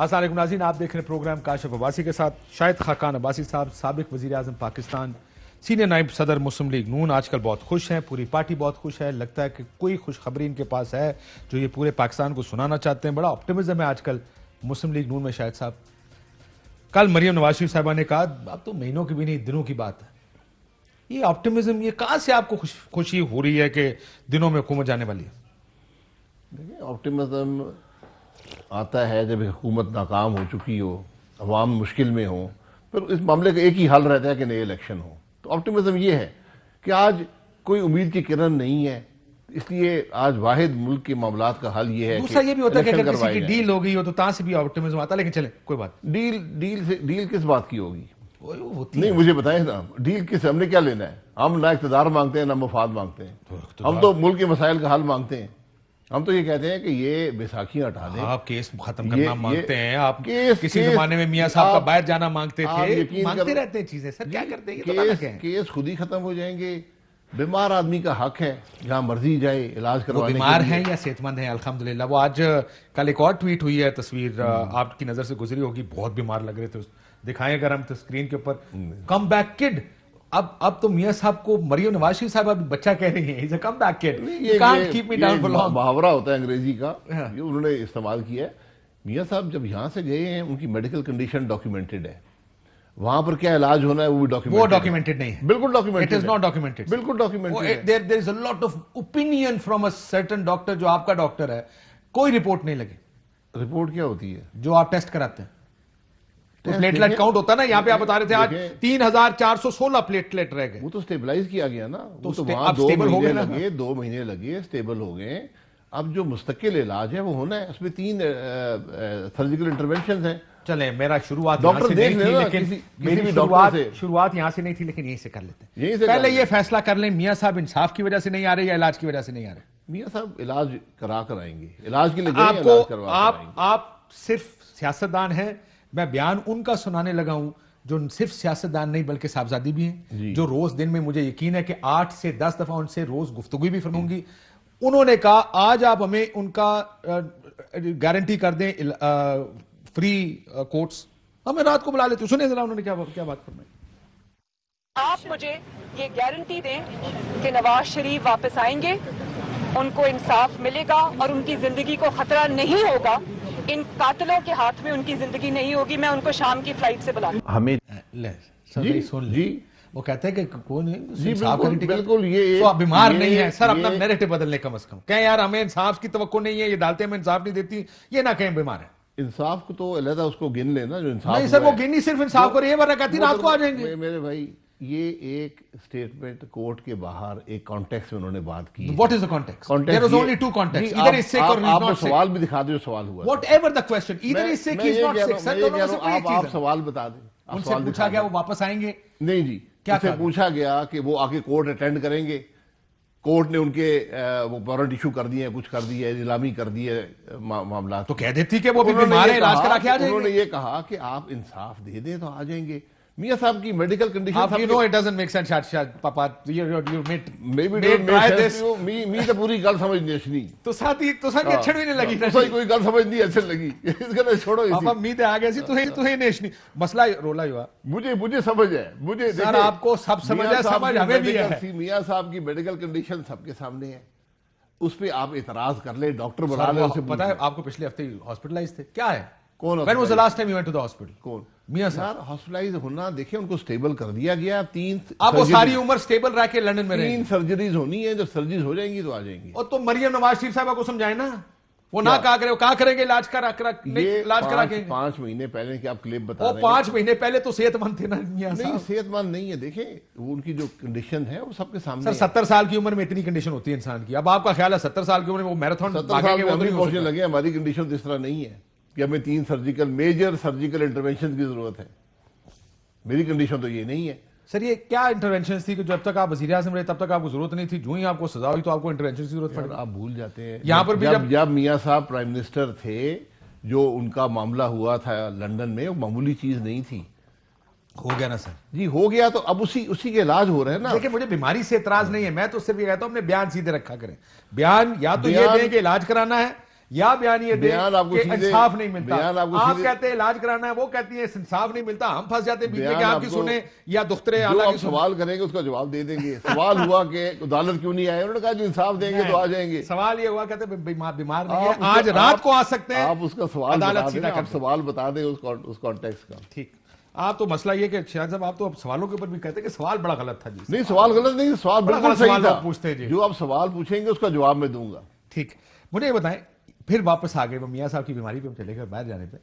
असल नाजीन आप देख रहे हैं प्रोग्राम काशिफ अब्बासी के साथ शाहिद खाकान अब्बासी साहब सबक वजी अजम पाकिस्तान सीनियर नायब सदर मुस्लिम लीग नून आजकल बहुत खुश हैं पूरी पार्टी बहुत खुश है लगता है कि कोई खुशखबरी इनके पास है जो ये पूरे पाकिस्तान को सुनाना चाहते हैं बड़ा ऑप्टिमिज्म है आजकल मुस्लिम लीग नून में शाहिद साहब कल मरियम नवाज शरीफ साहबा ने कहा अब तो महीनों की भी नहीं दिनों की बात है ये ऑप्टिमिज्म ये कहाँ से आपको खुश खुशी हो रही है कि दिनों में हुकूमत जाने वाली है देखिए ऑप्टिमिज्म आता है जब हुकूमत नाकाम हो चुकी हो अवाम मुश्किल में हो फिर इस मामले का एक ही हल रहता है कि नए इलेक्शन हो तो ऑप्टिमिज्म ये है कि आज कोई उम्मीद की किरण नहीं है इसलिए आज वाहिद मुल्क के मामला का हल ये है दूसरा ये भी होता है कि अगर किसी की डील हो गई हो तो तां से भी ऑप्टिमिज्म आता लेकिन चले कोई बात डील डील से डील किस बात की होगी नहीं मुझे बताएं ना डील किस हमने क्या लेना है हम ना इकतदार मांगते हैं ना मुफाद मांगते हैं तो हम तो मुल्क के मसाइल का हल मांगते हैं हम तो ये कहते हैं कि ये बैसाखी हटा दें आप केस खत्म करना ये, मांगते हैं आप केस, किसी जमाने में मियाँ साहब का बाहर जाना मांगते थे मांगते कर, रहते हैं चीजें सर क्या करते हैं तो केस, तो केस खुद ही खत्म हो जाएंगे बीमार आदमी का हक है जहां मर्जी जाए इलाज करवाने बीमार है या सेहतमंद है अलहमदुल्ला वो आज कल एक और ट्वीट हुई है तस्वीर हम्म। आपकी नजर से गुजरी होगी बहुत बीमार लग रहे थे दिखाएं अगर हम तो स्क्रीन के ऊपर कम बैक किड अब अब तो मियाँ साहब को मरियम नवाशी साहब अभी बच्चा कह रही है come back kid keep me down मुहावरा होता है अंग्रेजी का हाँ। ये उन्होंने इस्तेमाल किया है मियाँ साहब जब यहाँ से गए हैं उनकी मेडिकल कंडीशन डॉक्यूमेंटेड है वहां पर क्या इलाज होना है वो भी डॉक्यूमेंट वो डॉक्यूमेंटेड नहीं है बिल्कुल documented it is not documented बिल्कुल documented there there is a lot of opinion from a certain doctor जो आपका डॉक्टर है कोई रिपोर्ट नहीं लगी रिपोर्ट क्या होती है जो आप टेस्ट कराते हैं तो प्लेटलेट काउंट होता ना यहाँ पे आप बता रहे थे आज तीन हजार चार सौ सोलह प्लेटलेट रह गए वो तो स्टेबलाइज किया गया ना तो, तो वहां दो महीने लगे दो महीने लगे स्टेबल हो गए अब जो मुस्तकिल इलाज है वो होना है उसमें तीन सर्जिकल इंटरवेंशन है चले मेरा शुरुआत डॉक्टर से देख नहीं थी, लेकिन मेरी भी शुरुआत शुरुआत यहाँ से नहीं थी लेकिन यहीं से कर लेते हैं पहले ये फैसला कर लें मियाँ साहब इंसाफ की वजह से नहीं आ रहे या इलाज की वजह से नहीं आ रहे मियाँ साहब इलाज करा कर आएंगे इलाज के लिए आपको आप आप सिर्फ सियासतदान है मैं बयान उनका सुनाने लगा हूं जो सिर्फ सियासतदान नहीं बल्कि साहबजादी भी हैं जो रोज दिन में मुझे यकीन है कि आठ से दस दफा उनसे रोज गुफ्तु भी फरमाऊंगी उन्होंने कहा आज आप हमें उनका गारंटी कर दें फ्री कोर्ट्स हमें रात को बुला लेते सुने जरा उन्होंने क्या क्या बात फरमाई आप मुझे ये गारंटी दें कि नवाज शरीफ वापस आएंगे उनको इंसाफ मिलेगा और उनकी जिंदगी को खतरा नहीं होगा इन कातलों के हाथ में उनकी जिंदगी नहीं होगी मैं उनको शाम की फ्लाइट से बुला हमें जी, सुन जी वो कहते हैं कि कौन जी बिल्कुल, बिल्कुल ये तो आप बीमार नहीं है सर अपना नैरेटिव बदलने कम से कम कहें यार हमें इंसाफ की तो नहीं है ये डालते हमें इंसाफ नहीं देती ये ना कहें बीमार है इंसाफ को तो अलहदा उसको गिन लेना जो इंसाफ नहीं सर वो गिन ही सिर्फ इंसाफ को रही है वरना कहती रात को आ जाएंगे मेरे भाई ये एक स्टेटमेंट कोर्ट के बाहर एक कॉन्टेक्स्ट में उन्होंने बात की what is the context there there only two context either is sick और आप सवाल भी दिखा दो सवाल हुआ whatever the question either is sick is not sick sir दोनों से कोई चीज आप सवाल बता दें उनसे पूछा गया वो वापस आएंगे नहीं जी क्या पूछा गया कि वो आके कोर्ट अटेंड करेंगे कोर्ट ने उनके वो वारंट इशू कर दिए कुछ कर दिए नीलामी कर दिए मामला तो कह देती कि वो बीमार है इलाज करा के आ जाएंगे उन्होंने ये कहा कि आप इंसाफ दे दें तो आ जाएंगे मियां साहब की medical condition you know it doesn't make sense shad papa you you you made maybe made try this me me तो पूरी गल समझ नहीं असली तो साथ ही तो साथ हाँ। अच्छड़ भी नहीं लगी हाँ, तो कोई गल समझ नहीं अच्छी लगी इसका तो छोड़ो इसी पापा मी तो आ गया सी तो तो ही नहीं मसला रोला हुआ मुझे मुझे समझ है मुझे सर आपको सब समझ है समझ हमें भी है मियां साहब की मेडिकल कंडीशन सबके सामने है उस पर आप इतराज कर ले डॉक्टर बुला ले उसे पता है आपको पिछले हफ्ते हॉस्पिटलाइज थे क्या है कौन When was the last time you went कौन मियाँ साहब हॉस्पिटलाइज होना देखिए उनको स्टेबल कर दिया गया तीन आप वो सारी उम्र स्टेबल रह के लंदन में तीन सर्जरीज होनी है जब सर्जरीज हो जाएंगी तो आ जाएंगी और तो मरियम नवाज शरीफ साहब को समझाए ना वो ना कहा करे कहा करेंगे इलाज करा करा इलाज करा के पांच महीने पहले की आप क्लिप बता रहे पांच महीने पहले तो सेहतमंद थे ना नहीं सेहतमंद नहीं है देखे वो उनकी जो कंडीशन है वो सबके सामने सर सत्तर साल की उम्र में इतनी कंडीशन होती है इंसान की अब आपका ख्याल है सत्तर साल की उम्र में वो मैराथन तो लगे हमारी कंडीशन तो इस तरह नहीं है कि हमें तीन सर्जिकल मेजर सर्जिकल इंटरवेंशन की जरूरत है मेरी कंडीशन तो ये नहीं है सर ये क्या इंटरवेंशन थी कि जब तक आप वजी अजम रहे तब तक आपको जरूरत नहीं थी जो ही आपको सजा हुई तो आपको इंटरवेंशन की जरूरत पड़ी आप भूल जाते हैं यहाँ पर भी जब, जब मियाँ साहब प्राइम मिनिस्टर थे जो उनका मामला हुआ था लंदन में वो मामूली चीज नहीं थी हो गया ना सर जी हो गया तो अब उसी उसी के इलाज हो रहे हैं ना देखिए मुझे बीमारी से इतराज नहीं है मैं तो सिर्फ ये कहता हूँ अपने बयान सीधे रखा करें बयान या तो ये कि इलाज कराना है या बयान ये बयान आपको इंसाफ नहीं मिलता आपको आप कहते हैं इलाज कराना है वो कहती है इंसाफ नहीं मिलता हम फंस जाते बीच में आपकी सुने या दुख्तरे आला सवाल करेंगे उसका जवाब दे देंगे सवाल हुआ कि अदालत क्यों नहीं आए उन्होंने कहा जो इंसाफ देंगे तो आ जाएंगे सवाल ये हुआ कहते बीमार नहीं है आज रात को आ सकते हैं आप उसका सवाल अदालत आप सवाल बता दें उस कॉन्टेक्स का ठीक आप तो मसला ये कि साहब आप तो अब सवालों के ऊपर भी कहते हैं कि सवाल बड़ा गलत था जी नहीं सवाल गलत नहीं सवाल बिल्कुल सही था पूछते जी जो आप सवाल पूछेंगे उसका जवाब मैं दूंगा ठीक मुझे ये बताएं फिर वापस आ गए वो मियाँ साहब की बीमारी पे हम चले गए बाहर जाने पे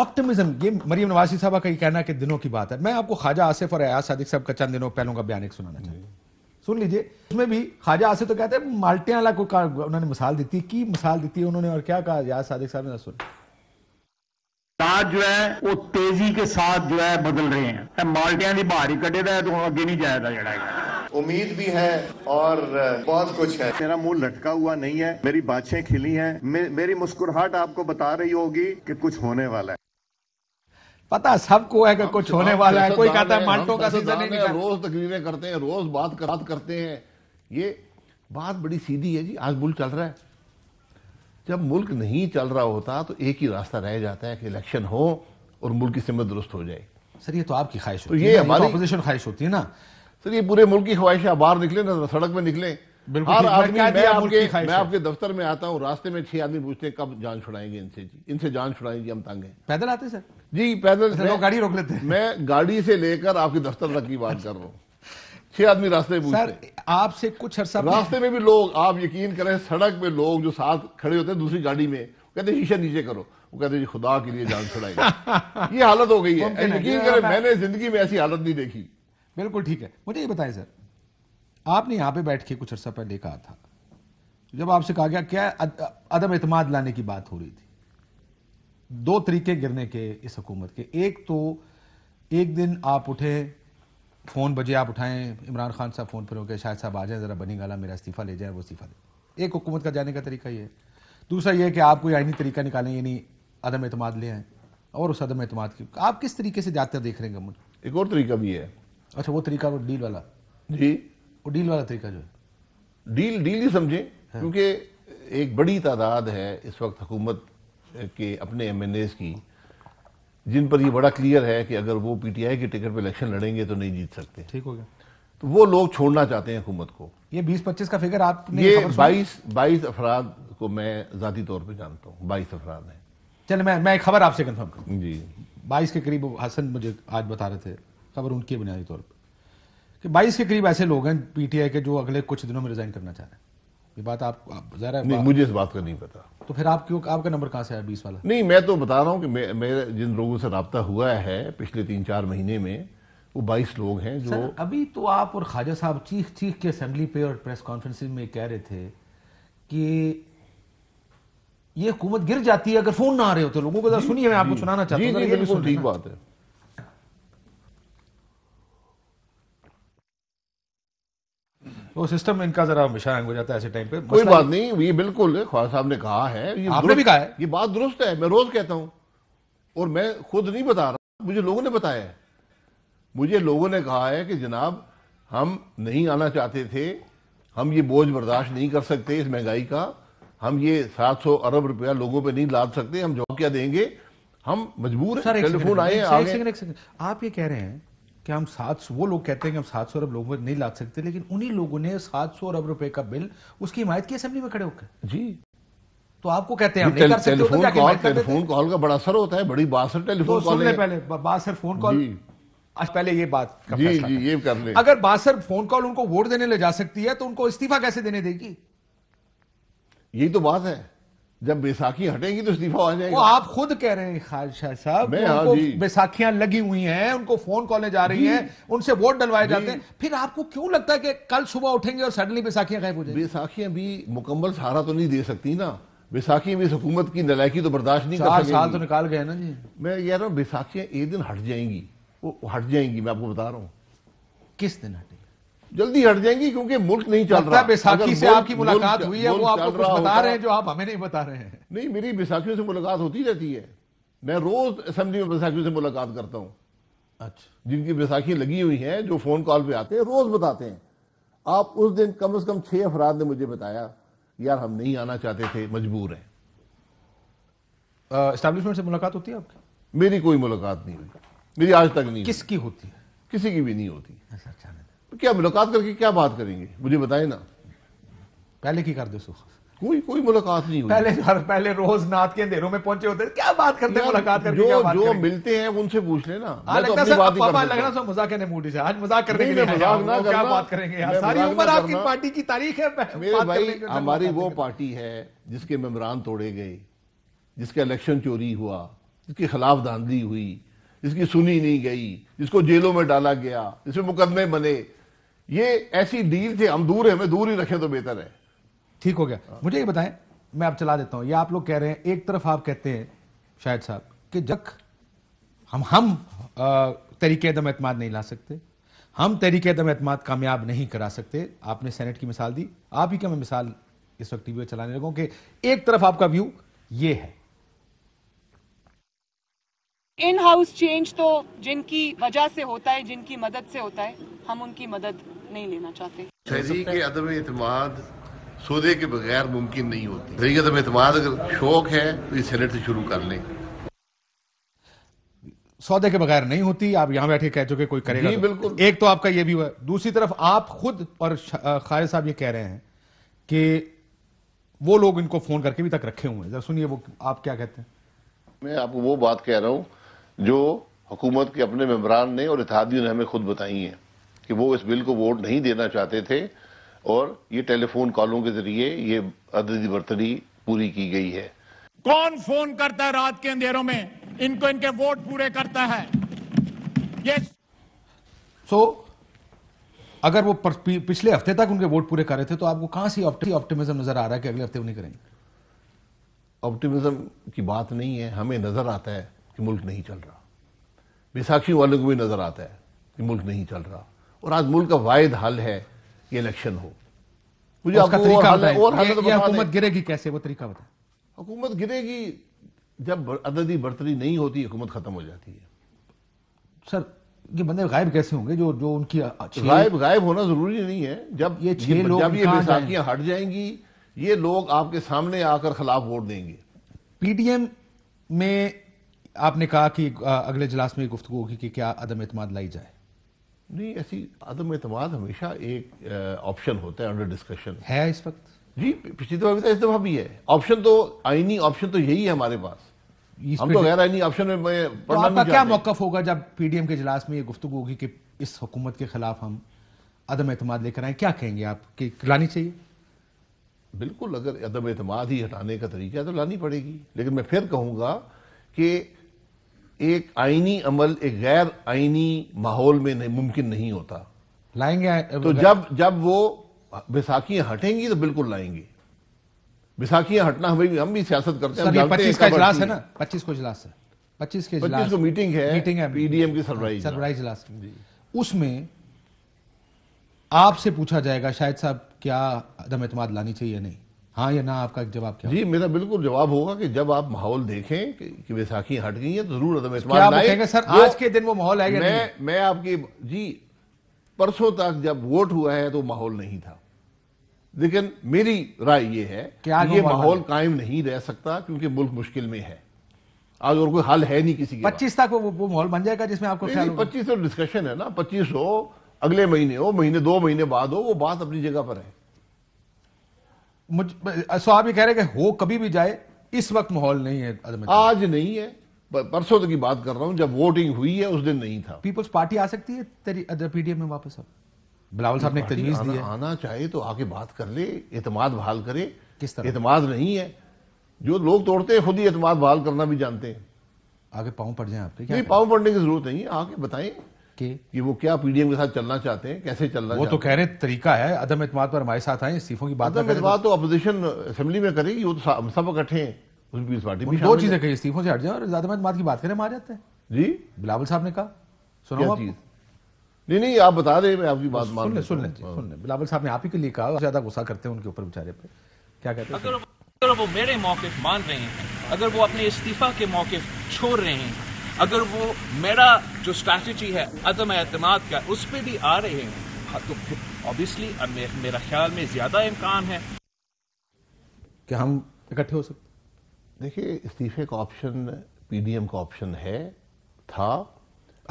ऑप्टिमिज्म ये मरियम नवाजी साहब का कहना कि दिनों की बात है मैं आपको ख्वाजा आसिफ और अयाज सदिक साहब का चंद दिनों पहलों का बयान एक सुनाना चाहिए सुन लीजिए उसमें भी ख्वाजा आसिफ तो कहते हैं माल्टियाँ को उन्होंने मिसाल दी की मिसाल दी थी उन्होंने और क्या कहा अयाज सदिक साहब ने तो सुना ताज जो है वो तेजी के साथ जो है बदल रहे हैं माल्टिया की बहार ही कटे तो अगे नहीं जाएगा जरा उम्मीद भी है और बहुत कुछ है मेरा मुंह लटका हुआ नहीं है मेरी बाछे खिली हैं मे, मेरी मुस्कुराहट आपको बता रही होगी कि कुछ होने वाला है पता सबको है कि कुछ होने वाला है कोई कहता है मांटो का सीजन नहीं है रोज तकरीरें करते हैं रोज बात करात करते हैं ये बात बड़ी सीधी है जी आज मुल्क चल रहा है जब मुल्क नहीं चल रहा होता तो एक ही रास्ता रह जाता है कि इलेक्शन हो और मुल्क की सिमत दुरुस्त हो जाए सर ये तो आपकी ख्वाहिश तो होती तो ये हमारी अपोजिशन ख्वाहिश होती है ना सर ये पूरे मुल्क की ख्वाहिश है बाहर निकले ना तो सड़क में निकले हर आदमी मैं आपके मैं आपके दफ्तर में आता हूँ रास्ते में छह आदमी पूछते हैं कब जान छुड़ाएंगे इनसे जी इनसे जान छुड़ाएंगे हम तांगे पैदल आते सर जी पैदल अच्छा, गाड़ी रोक लेते हैं मैं गाड़ी से लेकर आपके दफ्तर तक की बात कर रहा हूँ छह आदमी रास्ते में सर आपसे कुछ अरसा रास्ते में भी लोग आप यकीन करें सड़क में लोग जो साथ खड़े होते हैं दूसरी गाड़ी में कहते शीशा नीचे करो वो कहते जी खुदा के लिए जान छुड़ाएंगे ये हालत हो गई है यकीन करें मैंने जिंदगी में ऐसी हालत नहीं देखी बिल्कुल ठीक है मुझे ये बताएं सर आपने यहाँ पे बैठ के कुछ अर्सा पहले कहा था जब आपसे कहा गया क्या अदम अतमाद लाने की बात हो रही थी दो तरीके गिरने के इस हुकूमत के एक तो एक दिन आप उठे फ़ोन बजे आप उठाएं इमरान खान साहब फ़ोन पर होकर शायद साहब आ जाए ज़रा बनी गाला मेरा इस्तीफ़ा ले जाए वो इस्तीफ़ा दे एक हुकूमत का जाने का तरीका ये है दूसरा ये है कि आप कोई आइनी तरीका निकालें यानी अदम अतमाद ले आएँ और उस अदम अतमाद की आप किस तरीके से जाते देख रहे हैं मुझे एक और तरीका भी है अच्छा वो तरीका वो डील वाला जी वो डील वाला तरीका जो है डील डील ही समझे हाँ। क्योंकि एक बड़ी तादाद है इस वक्त हुकूमत के अपने एम एन एज की जिन पर यह बड़ा क्लियर है कि अगर वो पी टी आई टिकट पर इलेक्शन लड़ेंगे तो नहीं जीत सकते ठीक हो गया तो वो लोग छोड़ना चाहते हैं हुकूमत को ये बीस पच्चीस का फिगर आप ये बाईस बाईस अफराद को मैं जाती तौर पर जानता हूँ बाईस अफराद हैं चले मैं मैं एक खबर आपसे कन्फर्म करूँ जी बाईस के करीब हसन मुझे आज बता रहे थे खबर उनकी बुनियादी तौर पर कि बाईस के करीब ऐसे लोग हैं पीटीआई के जो अगले कुछ दिनों में रिजाइन करना चाह रहे हैं ये बात आप, आप जरा नहीं मुझे इस बात का नहीं पता तो फिर आप क्यों आपका नंबर कहाँ से आया बीस वाला नहीं मैं तो बता रहा हूँ कि मैं, मेरे जिन लोगों से रबता हुआ है पिछले तीन चार महीने में वो बाईस लोग हैं जो सर, अभी तो आप और ख्वाजा साहब चीख चीख के असेंबली पे और प्रेस कॉन्फ्रेंस में कह रहे थे कि ये हुकूमत गिर जाती है अगर फोन ना आ रहे होते लोगों को जरा सुनिए मैं आपको सुनाना चाहता हूँ ठीक बात है वो सिस्टम इनका जरा मिशांग हो जाता है ऐसे टाइम पे कोई बात नहीं ये बिल्कुल ख्वाजा साहब ने कहा है ये आपने भी कहा है ये बात दुरुस्त है मैं रोज कहता हूं और मैं खुद नहीं बता रहा मुझे लोगों ने बताया है मुझे लोगों ने कहा है कि जनाब हम नहीं आना चाहते थे हम ये बोझ बर्दाश्त नहीं कर सकते इस महंगाई का हम ये 700 अरब रुपया लोगों पे नहीं लाद सकते हम जॉब क्या देंगे हम मजबूर हैं टेलीफोन आए आप ये कह रहे हैं कि हम सात वो लोग कहते हैं कि हम सात सौ अरब लोगों नहीं ला सकते लेकिन उन्हीं लोगों ने सात सौ अरब रुपए का बिल उसकी हिमायत की असेंबली में खड़े होकर जी तो आपको कहते हैं टेल, तो टेलीफोन तो कॉल टेलीफोन कॉल का बड़ा असर होता है बड़ी बात सर टेलीफोन तो कॉल पहले बात सर फोन कॉल आज पहले ये बात का जी, जी, ये कर ले अगर बासर फोन कॉल उनको वोट देने ले जा सकती है तो उनको इस्तीफा कैसे देने देगी यही तो बात है जब बैसाखी हटेंगी तो इस्तीफा हो जाएगा आप खुद कह रहे हैं खाल शाह साहब हाँ बैसाखियां लगी हुई हैं उनको फोन कॉलें जा रही हैं उनसे वोट डलवाए जाते हैं फिर आपको क्यों लगता है कि कल सुबह उठेंगे और सडनली बैसाखियां गायब हो जाएंगी बैसाखियां भी मुकम्मल सहारा तो नहीं दे सकती ना बैसाखी भी इस हुकूमत की नलायकी तो बर्दाश्त नहीं कर साल तो निकाल गए ना जी मैं यह रहा हूँ बैसाखियां एक दिन हट जाएंगी वो हट जाएंगी मैं आपको बता रहा हूँ किस दिन हट जल्दी हट जाएंगी क्योंकि मुल्क नहीं चल रहा बैसाखी से आपकी मुलाकात हुई है वो आपको कुछ बता रहे हैं जो आप हमें नहीं बता रहे हैं नहीं मेरी बैसाखियों से मुलाकात होती रहती है मैं रोज असेंबली में बैसाखियों से मुलाकात करता हूँ अच्छा जिनकी बैसाखी लगी हुई है जो फोन कॉल पे आते हैं रोज बताते हैं आप उस दिन कम अज कम छह अफराद ने मुझे बताया यार हम नहीं आना चाहते थे मजबूर हैं इस्टेब्लिशमेंट से मुलाकात होती है आपकी मेरी कोई मुलाकात नहीं हुई मेरी आज तक नहीं किसकी होती है किसी की भी नहीं होती अच्छा, अच्छा। तो क्या मुलाकात करके क्या बात करेंगे मुझे बताए ना पहले की कर दो सो कोई कोई मुलाकात नहीं हुई पहले पहले रोज नाथ के अंधेरों में पहुंचे होते क्या बात करते हैं मुलाकात करके जो बात जो मिलते हैं उनसे पूछ लेना मैं तो अपनी बात लग रहा सो मजाक ने मूड से आज मजाक करने के लिए मजाक ना क्या बात करेंगे यार सारी उम्र आपकी पार्टी की तारीख है मेरे भाई हमारी वो पार्टी है जिसके मेम्बरान तोड़े गए जिसके इलेक्शन चोरी हुआ जिसके खिलाफ धांधली हुई जिसकी सुनी नहीं गई जिसको जेलों में डाला गया जिसमें मुकदमे बने ये ऐसी डील थी हम दूर है हमें दूर ही रखें तो बेहतर है ठीक हो गया मुझे ये बताएं मैं आप चला देता हूं ये आप लोग कह रहे हैं एक तरफ आप कहते हैं शायद साहब कि जख हम हम तरीके दम एतम नहीं ला सकते हम तरीके दम एतम कामयाब नहीं करा सकते आपने सेनेट की मिसाल दी आप ही क्या मैं मिसाल इस वक्त टीवी चलाने लगा कि एक तरफ आपका व्यू ये है इन हाउस चेंज तो जिनकी वजह से होता है जिनकी मदद से होता है हम उनकी मदद नहीं लेना चाहते तहरीक अदम सौदे के बगैर मुमकिन नहीं होती तहरीक अदम अतमाद अगर शौक है तो इस सेनेट से शुरू कर लें सौदे के बगैर नहीं होती आप यहां बैठे कह चुके कोई करेगा तो। बिल्कुल एक तो आपका यह भी हुआ दूसरी तरफ आप खुद और खालिद साहब ये कह रहे हैं कि वो लोग इनको फोन करके भी तक रखे हुए हैं जरा सुनिए वो आप क्या कहते हैं मैं आपको वो बात कह रहा हूं जो हुकूमत के अपने मेम्बरान ने और इतिहादियों ने हमें खुद बताई है कि वो इस बिल को वोट नहीं देना चाहते थे और ये टेलीफोन कॉलों के जरिए ये अदी बर्तरी पूरी की गई है कौन फोन करता है रात के अंधेरों में इनको इनके वोट पूरे करता है ये सो so, अगर वो पिछले हफ्ते तक उनके वोट पूरे कर रहे थे तो आपको कहां से ऑप्टिमिज्म नजर आ रहा है कि अगले हफ्ते वो नहीं करेंगे ऑप्टिमिज्म की बात नहीं है हमें नजर आता है कि मुल्क नहीं चल रहा बैसाखी वालों को भी नजर आता है कि मुल्क नहीं चल रहा और आज मुल्क का वायद हल है कि इलेक्शन हो मुझे आपको और हल तो है और हुकूमत गिरेगी कैसे वो तरीका बताए हुकूमत गिरेगी जब अददी बर्तरी नहीं होती हुकूमत खत्म हो जाती है सर ये बंदे गायब कैसे होंगे जो जो उनकी गायब गायब होना जरूरी नहीं है जब ये छह लोग जब ये बैसाखियां हट जाएंगी ये लोग आपके सामने आकर खिलाफ वोट देंगे पीडीएम में आपने कहा कि अगले इजलास में गुफ्तु होगी कि क्या अदम एतमाद लाई जाए नहीं ऐसी आदम एतमाद हमेशा एक ऑप्शन होता है अंडर डिस्कशन है इस वक्त जी पिछली दफा भी था इस दफा भी है ऑप्शन तो आईनी ऑप्शन तो यही है हमारे पास हम तो गैर आईनी ऑप्शन में तो क्या मौकफ होगा जब पीडीएम के इजलास में ये गुफ्तु होगी कि इस हुकूमत के खिलाफ हम अदम एतमाद लेकर आए क्या कहेंगे आप कि लानी चाहिए बिल्कुल अगर अदम एतमाद ही हटाने का तरीका है तो लानी पड़ेगी लेकिन मैं फिर कहूँगा कि एक आईनी अमल एक गैर आइनी माहौल में नहीं, मुमकिन नहीं होता लाएंगे तो जब जब वो बैसाखियां हटेंगी तो बिल्कुल लाएंगे बैसाखियां हटना हमें हम भी सियासत करते हैं पच्चीस का इजलास है ना पच्चीस को इजलास है पच्चीस के पच्चीस को मीटिंग है मीटिंग है पीडीएम की सरप्राइज हाँ, सरप्राइज इजलास उसमें आपसे पूछा जाएगा शायद साहब क्या अदम एतमाद लानी चाहिए नहीं हाँ या ना आपका जवाब क्या जी मेरा बिल्कुल जवाब होगा कि जब आप माहौल देखें कि, कि बैसाखी हट गई है तो जरूर अदम एतम सर आज के दिन वो माहौल है मैं मैं आपकी जी परसों तक जब वोट हुआ है तो माहौल नहीं था लेकिन मेरी राय ये है कि ये माहौल कायम नहीं रह सकता क्योंकि मुल्क मुश्किल में है आज और कोई हल है नहीं किसी पच्चीस तक वो, वो माहौल बन जाएगा जिसमें आपको पच्चीस पच्चीस तो डिस्कशन है ना पच्चीस हो अगले महीने हो महीने दो महीने बाद हो वो बात अपनी जगह पर है मुझ आप ये कह रहे हैं कि हो कभी भी जाए इस वक्त माहौल नहीं है आज नहीं है परसों तक की बात कर रहा हूं जब वोटिंग हुई है उस दिन नहीं था पीपल्स पार्टी आ सकती है पीडीएम में वापस अब बिलावल साहब ने एक तजवीज दी है आना चाहे तो आके बात कर ले एतमाद बहाल करे किस तरह एतमाद नहीं है जो लोग तोड़ते हैं खुद ही एतमाद बहाल करना भी जानते हैं आगे पाँव पड़ जाए आपके तो, पाँव पड़ने की जरूरत नहीं है आके बताएं कि कि वो क्या पीडीएम के साथ चलना चाहते हैं कैसे चलना वो तो कह रहे तरीका है अदम एतमाद पर हमारे साथ आए इस्तीफों की बात अदम एतमाद तो अपोजिशन तो असेंबली में करेगी वो तो हम सब इकट्ठे हैं उसमें पीपल्स पार्टी में दो चीजें कही इस्तीफों से हट जाए और अदम एतमाद की बात करें हम आ जाते हैं जी बिलावल साहब ने कहा सुनो चीज नहीं नहीं आप बता रहे मैं आपकी बात मान सुन लें सुन लें बिलावल साहब ने आप ही के लिए कहा ज्यादा गुस्सा करते हैं उनके ऊपर बेचारे पे क्या कहते हैं अगर वो मेरे मौके मान रहे हैं अगर वो अपने इस्तीफा के मौके छोड़ रहे हैं अगर वो मेरा जो स्ट्रैटी है अदम अतमाद का उस पर भी आ रहे हैं हाँ, तो फिर ऑब्वियसली मेरा ख्याल में ज़्यादा इम्कान है क्या हम इकट्ठे हो सकते देखिए इस्तीफे का ऑप्शन पीडीएम का ऑप्शन है था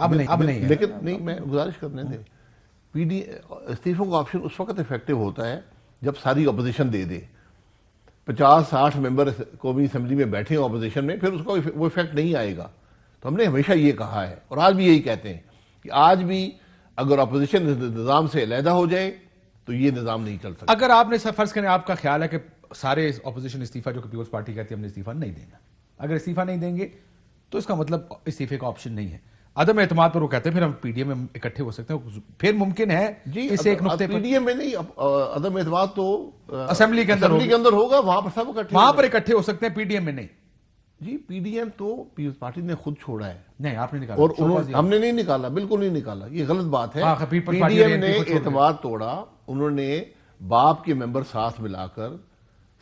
अब नहीं अब नहीं लेकिन नहीं मैं गुजारिश करने दे पीडी इस्तीफों का ऑप्शन उस वक्त इफेक्टिव होता है जब सारी अपोजिशन दे दे पचास साठ मेंबर कौमी असम्बली में बैठे अपोजिशन में फिर उसका वो इफेक्ट नहीं आएगा तो हमने हमेशा ये कहा है और आज भी यही कहते हैं कि आज भी अगर अपोजिशन निज़ाम से अलहदा हो जाए तो ये निज़ाम नहीं चल सकता अगर आपने फर्ज करें आपका ख्याल है कि सारे अपोजिशन इस्तीफा जो कि पीपल्स पार्टी कहती है हमने इस्तीफा नहीं देना अगर इस्तीफा नहीं देंगे तो इसका मतलब इस्तीफे का ऑप्शन नहीं है अदम एतम पर वो कहते हैं फिर हम पीडीएम में इकट्ठे हो सकते हैं फिर मुमकिन है जी इसे एक नुकते पीडीएम में नहीं अदम एतम तो असेंबली के अंदर असेंबली के अंदर होगा वहां पर सब इकट्ठे वहां पर इकट्ठे हो सकते हैं पीडीएम में नहीं जी पीडीएम तो पीपल्स पार्टी ने खुद छोड़ा है नहीं आपने निकाला और उन्होंने हमने नहीं निकाला बिल्कुल नहीं निकाला ये गलत बात है पीडीएम हाँ, ने एतवाद तोड़ा उन्होंने बाप के मेंबर साथ मिलाकर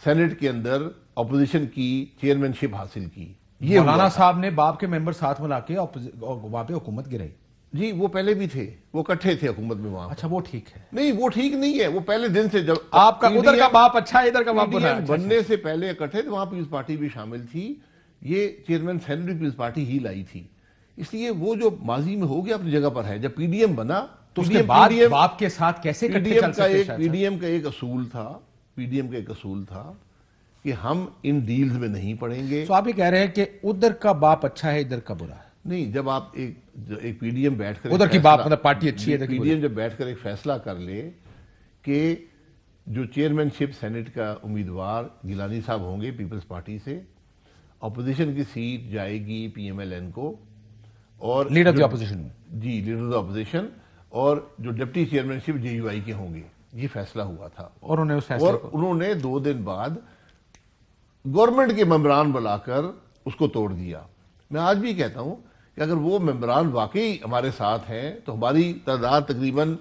सेनेट के अंदर अपोजिशन की चेयरमैनशिप हासिल की ये मौलाना साहब ने बाप के मेंबर साथ मिला के वहां पे हुकूमत गिराई जी वो पहले भी थे वो इकट्ठे थे हुकूमत में वहां अच्छा वो ठीक है नहीं वो ठीक नहीं है वो पहले दिन से जब आपका उधर का बाप अच्छा है इधर का बाप अच्छा, बनने अच्छा। से पहले इकट्ठे थे वहां पीपल्स पार्टी भी शामिल थी ये चेयरमैन सैनिटरी पीपल्स पार्टी ही लाई थी इसलिए वो जो माजी में हो गया अपनी जगह पर है जब पीडीएम बना तो उसके बाद पीडीएम, बाप के साथ कैसे पीडीएम का एक पीडीएम का एक असूल था पीडीएम का एक असूल था कि हम इन डील्स में नहीं पड़ेंगे तो आप ये कह रहे हैं कि उधर का बाप अच्छा है इधर का बुरा है नहीं जब आप एक एक पीडीएम बैठकर उधर की बाप मतलब पार्टी अच्छी है पीडीएम जब बैठकर एक फैसला कर ले कि जो चेयरमैनशिप सेनेट का उम्मीदवार गिलानी साहब होंगे पीपल्स पार्टी से अपोजिशन की सीट जाएगी पीएमएलएन को और लीडर ऑफ अपोजिशन जी लीडर ऑफ अपोजिशन और जो डिप्टी चेयरमैनशिप जेयूआई के होंगे ये फैसला हुआ था और उन्होंने उस और उन्होंने दो दिन बाद गवर्नमेंट के मेम्बरान बुलाकर उसको तोड़ दिया मैं आज भी कहता हूं कि अगर वो मेम्बरान वाकई हमारे साथ हैं तो हमारी तादाद तकरीबन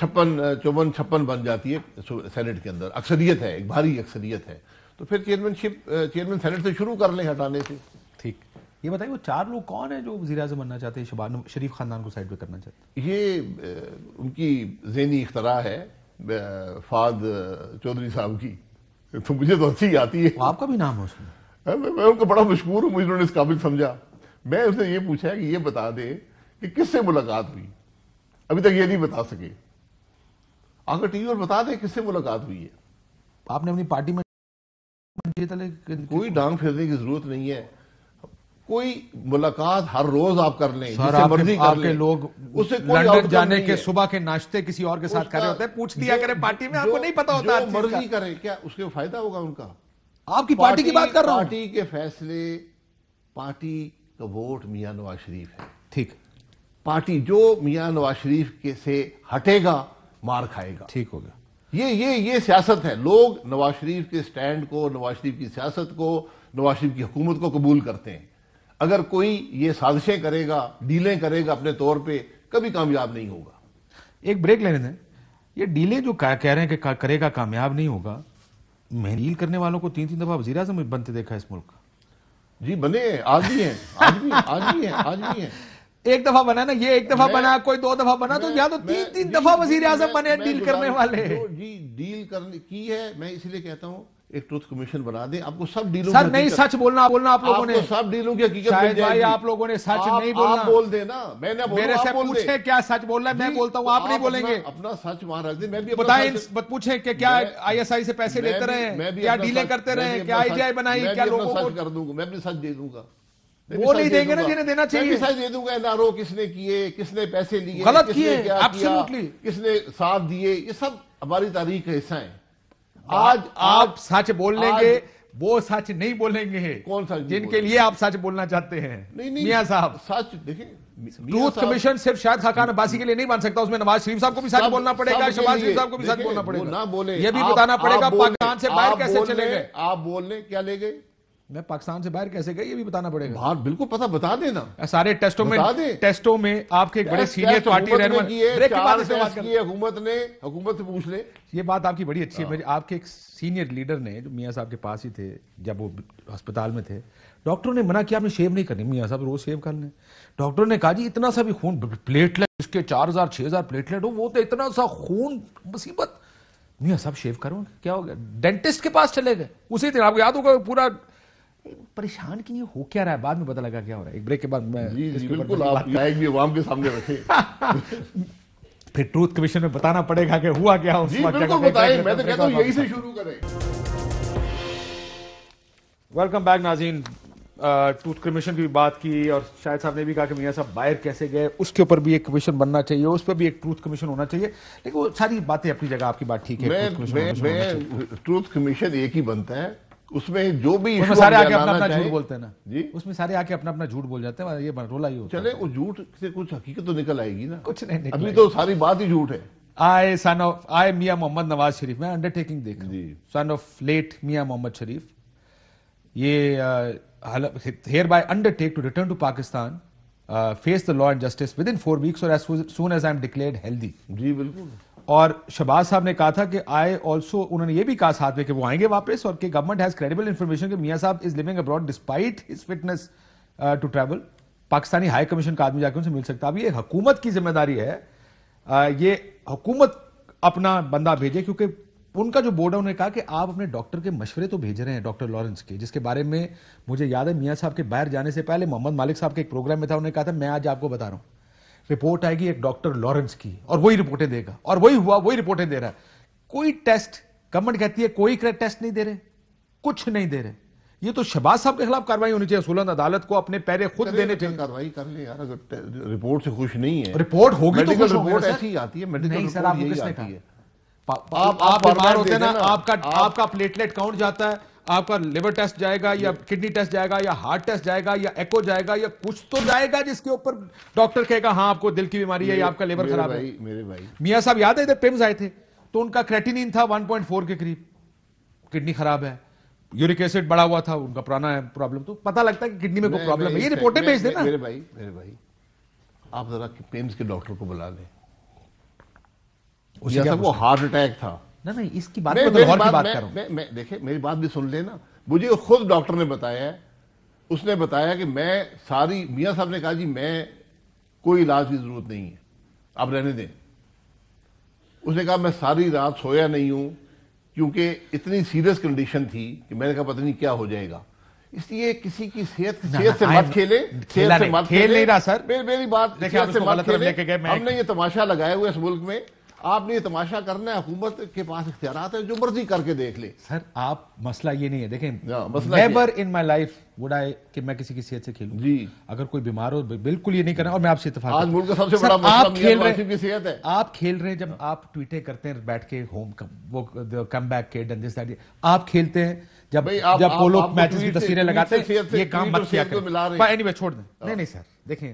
छप्पन चौवन छप्पन बन जाती है सेनेट के अंदर अक्सरियत है एक भारी अक्सरियत है तो फिर चेयरमैनशिप चेयरमैन सेनेट से शुरू कर लें हटाने से ठीक ये बताइए वो चार लोग कौन है जो वजी अजम बनना चाहते हैं शबान शरीफ खानदान को साइड पर करना चाहते हैं ये uh, उनकी जहनी इख्तरा है uh, फाद uh, चौधरी साहब की तो मुझे तो हंसी आती है आपका भी नाम है उसमें मैं, मैं उनको बड़ा मशहूर हूँ मुझे उन्होंने इस काबिल समझा मैं उसने ये पूछा है कि ये बता दे कि किससे मुलाकात हुई अभी तक ये नहीं बता सके आकर टीवी और बता दे किससे मुलाकात हुई है आपने अपनी पार्टी में तो कोई डांग फेरने की जरूरत नहीं है कोई मुलाकात हर रोज आप कर लें सर आप मर्जी कर लें लोग उसे लंदन जाने के सुबह के नाश्ते किसी और के साथ कर रहे होते हैं पूछ दिया करें पार्टी में आपको नहीं पता होता मर्जी करें क्या उसके फायदा होगा उनका आपकी पार्टी की बात कर रहा हूं पार्टी के फैसले पार्टी का वोट मियां नवाज शरीफ है ठीक पार्टी जो मियां नवाज शरीफ के से हटेगा मार खाएगा ठीक होगा ये ये ये सियासत है लोग नवाज शरीफ के स्टैंड को नवाज शरीफ की सियासत को नवाज शरीफ की हुकूमत को कबूल करते हैं अगर कोई ये साजिशें करेगा डीलें करेगा अपने तौर पे कभी कामयाब नहीं होगा एक ब्रेक लेने दें ये डीलें जो कह रहे हैं कि करेगा कामयाब नहीं होगा मैं डील करने वालों को तीन तीन दफा वजीर आजम बनते देखा इस मुल्क का जी बने आज भी हैं आज भी आज भी हैं आज भी हैं एक दफा बना ना ये एक दफा बना कोई दो दफा बना तो या तो तीन तीन दफा वजीर आजम बने डील तो करने वाले जी डील करने की है मैं इसलिए कहता हूँ एक ट्रुथ कमीशन बना दे आपको सब डीलों सर नहीं सच बोलना बोलना आप लोगों ने सब डीलों की हकीकत शायद भाई आप लोगों ने सच आप, नहीं बोलना आप बोल देना मैंने मेरे से पूछे क्या सच बोल रहा है मैं बोलता हूँ आप, नहीं बोलेंगे अपना सच वहां रख दे मैं भी बताए पूछे कि क्या आईएसआई से पैसे लेते रहे क्या डीलें करते रहे क्या आई बनाई क्या लोगों को कर दूंगा मैं भी सच दे दूंगा वो नहीं देंगे ना जिन्हें देना चाहिए मैं दे दूंगा एनआरओ किसने किए किसने पैसे लिए गलत किए एब्सोल्युटली किसने साथ दिए ये सब हमारी तारीख का हिस्सा है आज आप सच बोल लेंगे वो सच नहीं बोलेंगे कौन सा जिनके लिए आप सच बोलना चाहते हैं नहीं नहीं मियां साहब सच देखिए ट्रूथ कमीशन सिर्फ शायद खाकान अब्बासी के लिए नहीं बन सकता उसमें नवाज शरीफ साहब को भी सच बोलना पड़ेगा शहबाज शरीफ साहब को भी सच बोलना पड़ेगा ना बोले ये भी बताना पड़ेगा पाकिस्तान से बाहर कैसे चले गए आप बोलने क्या ले गए मैं पाकिस्तान से बाहर कैसे गई ये भी बताना पड़ेगा बाहर बिल्कुल पता बता देना सारे टेस्टों में दे। टेस्टों में आपके एक बड़े सीनियर पार्टी तो हुकूमत ने हुकूमत से पूछ ले ये बात आपकी बड़ी अच्छी है हाँ। आपके एक सीनियर लीडर ने जो मियाँ साहब के पास ही थे जब वो अस्पताल में थे डॉक्टरों ने मना किया आपने शेव नहीं करनी मियाँ साहब रोज शेव कर लें डॉक्टरों ने कहा जी इतना सा भी खून प्लेटलेट इसके चार हजार छह हजार प्लेटलेट हो वो तो इतना सा खून मुसीबत मियाँ साहब शेव करो क्या हो गया डेंटिस्ट के पास चले गए उसी दिन आपको याद होगा पूरा परेशान कि ये हो क्या रहा है बाद में पता लगा क्या हो रहा है एक ब्रेक के बाद मैं बिल्कुल आप भी अवाम के सामने रखे फिर ट्रूथ कमीशन में बताना पड़ेगा कि हुआ क्या उस वक्त क्या बताएं मैं तो कहता हूं यही से शुरू करें वेलकम बैक नाजीन टूथ कमीशन की बात की और शायद साहब ने भी कहा कि मियाँ साहब बाहर कैसे गए उसके ऊपर भी एक कमीशन बनना चाहिए उस पर भी एक ट्रूथ कमीशन होना चाहिए लेकिन वो सारी बातें अपनी जगह आपकी बात ठीक है ट्रूथ कमीशन एक ही बनता है उसमें जो भी उसमें सारे आके अपना अपना झूठ बोलते हैं ना जी उसमें सारे आके अपना अपना झूठ बोल जाते हैं ये रोला ही होता चले वो झूठ से कुछ हकीकत तो निकल आएगी ना कुछ नहीं अभी तो सारी बात ही झूठ है आए सन ऑफ आए मियाँ मोहम्मद नवाज शरीफ मैं अंडरटेकिंग देख सन ऑफ लेट मियाँ मोहम्मद शरीफ ये hereby undertake to return to Pakistan face the law and justice within four weeks और as soon as I am declared healthy जी बिल्कुल और शबाज साहब ने कहा था कि आई ऑल्सो उन्होंने ये भी कहा साथ में कि वो आएंगे वापस और कि गवर्नमेंट हैज क्रेडिबल इन्फॉर्मेशन कि मियाँ साहब is living abroad despite his fitness to travel Pakistani high commission का आदमी जाकर उनसे मिल सकता अब ये हुकूमत की जिम्मेदारी है आ, uh, ये हुकूमत अपना बंदा भेजे क्योंकि उनका जो बोर्ड है उन्होंने कहा कि आप अपने डॉक्टर के मशवरे तो भेज रहे हैं डॉक्टर लॉरेंस के जिसके बारे में मुझे याद है मियाँ साहब के बाहर जाने से पहले मोहम्मद मालिक साहब के एक प्रोग्राम में था उन्होंने कहा था मैं आज आपको बता रहा हूँ रिपोर्ट आएगी एक डॉक्टर लॉरेंस की और वही रिपोर्टें देगा और वही हुआ वही रिपोर्टें दे रहा है कोई टेस्ट गवर्नमेंट कहती है कोई क्रेड टेस्ट नहीं दे रहे कुछ नहीं दे रहे ये तो शहबाज साहब के खिलाफ कार्रवाई होनी चाहिए सुलन अदालत को अपने पैरे खुद देने चाहिए कार्रवाई कर ले यार अगर रिपोर्ट से खुश नहीं है रिपोर्ट होगी तो रिपोर्ट ऐसी आती है मेडिकल सर आप किसने कहा आप बीमार होते ना आपका आपका प्लेटलेट काउंट जाता है आपका लिवर टेस्ट जाएगा या किडनी टेस्ट जाएगा या हार्ट टेस्ट जाएगा या एको जाएगा या कुछ तो जाएगा जिसके ऊपर डॉक्टर कहेगा हाँ आपको दिल की बीमारी है या आपका लिवर खराब है मेरे भाई मियाँ साहब याद है प्रेम्स आए थे तो उनका क्रेटिनिन था वन के करीब किडनी खराब है यूरिक एसिड बढ़ा हुआ था उनका पुराना है प्रॉब्लम तो पता लगता है कि किडनी में कोई प्रॉब्लम है ये रिपोर्टें भेज देना मेरे भाई मेरे भाई आप जरा प्रेम्स के डॉक्टर को बुला लें वो हार्ट अटैक था ना नहीं इसकी बात मैं, बदल और बात, की बात मैं, मैं, मैं देखे मेरी बात भी सुन लेना मुझे खुद डॉक्टर ने बताया उसने बताया कि मैं सारी मियाँ साहब ने कहा जी मैं कोई इलाज की जरूरत नहीं है आप रहने दें उसने कहा मैं सारी रात सोया नहीं हूं क्योंकि इतनी सीरियस कंडीशन थी कि मैंने कहा पता नहीं क्या हो जाएगा इसलिए किसी की सेहत सेहत से मत खेले सेहत से मत खेल नहीं रहा सर मेरी बात सेहत से मत खेले हमने ये तमाशा लगाया हुआ इस मुल्क में आपने तमाशा करना है हुकूमत के पास इख्तियार है जो मर्जी करके देख ले सर आप मसला ये नहीं है देखें never in my life would I कि मैं किसी की सेहत से खेलूं जी अगर कोई बीमार हो बिल्कुल ये नहीं करना और मैं आपसे इतफाक आज मुल्क का सबसे बड़ा मसला आप खेल रहे की सेहत है आप खेल रहे हैं जब आप ट्वीटें करते हैं बैठ के होम वो कम बैक के एंड दिस आप खेलते हैं जब जब पोलो मैचेस की तस्वीरें लगाते हैं ये काम मत किया करें एनीवे छोड़ दें नहीं नहीं सर देखें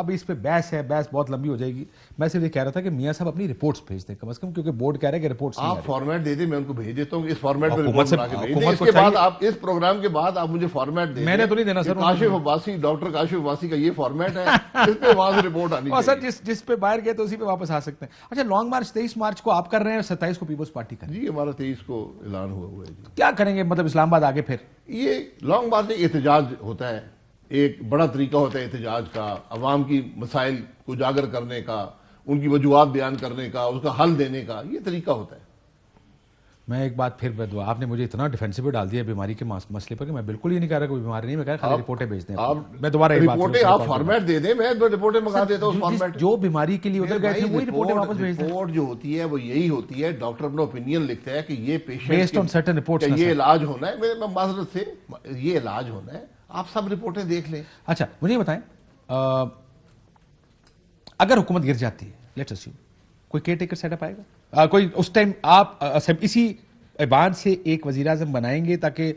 अब इस पर बहस है बहस बहुत लंबी हो जाएगी मैं सिर्फ ये कह रहा था कि मियाँ साहब अपनी रिपोर्ट्स भेज दें कम अज कम क्योंकि बोर्ड कह रहे हैं कि रिपोर्ट्स आप फॉर्मेट दे दें मैं उनको भेज देता हूँ इस फॉर्मेट में रिपोर्ट बना के बाद आप इस प्रोग्राम के बाद आप मुझे फॉर्मेट दें मैंने तो नहीं देना सर काशिफ अब्बासी डॉक्टर काशिफ अब्बासी का ये फॉर्मेट है इस पे वहां से रिपोर्ट आनी सर जिस जिस पे बाहर गए तो उसी पे वापस आ सकते हैं अच्छा लॉन्ग मार्च तेईस मार्च को आप कर रहे हैं सत्ताईस को पीपल्स पार्टी का जी हमारा तेईस को ऐलान हुआ हुआ है क्या करेंगे मतलब इस्लामाबाद आगे फिर ये लॉन्ग मार्च एहतजाज होता है एक बड़ा तरीका होता है एहतजाज का अवाम की मसाइल को उजागर करने का उनकी वजूहत बयान करने का उसका हल देने का ये तरीका होता है मैं एक बात फिर बदवा आपने मुझे इतना डिफेंसिव डाल दिया बीमारी के मसले पर कि मैं बिल्कुल ही नहीं कह रहा कोई बीमारी नहीं मैं कह रहा रिपोर्टें भेज दें आप मैं दोबारा बात आप फॉर्मेट दे दें मैं रिपोर्टें मंगा देता हूँ फॉर्मेट जो बीमारी के लिए उधर गए थे वही रिपोर्टें वापस भेज दें रिपोर्ट जो होती है वो यही होती है डॉक्टर अपना ओपिनियन लिखता है कि ये patient based on certain report ये इलाज होना है मेरे माजरत से ये इलाज होना है आप सब रिपोर्टें देख लें अच्छा मुझे बताएं अगर हुकूमत गिर जाती है लेट्स अस्यूम कोई केयर टेकर सेटअप आएगा आ, कोई उस टाइम आप आ, इसी ऐबान से एक वजीर अजम बनाएंगे ताकि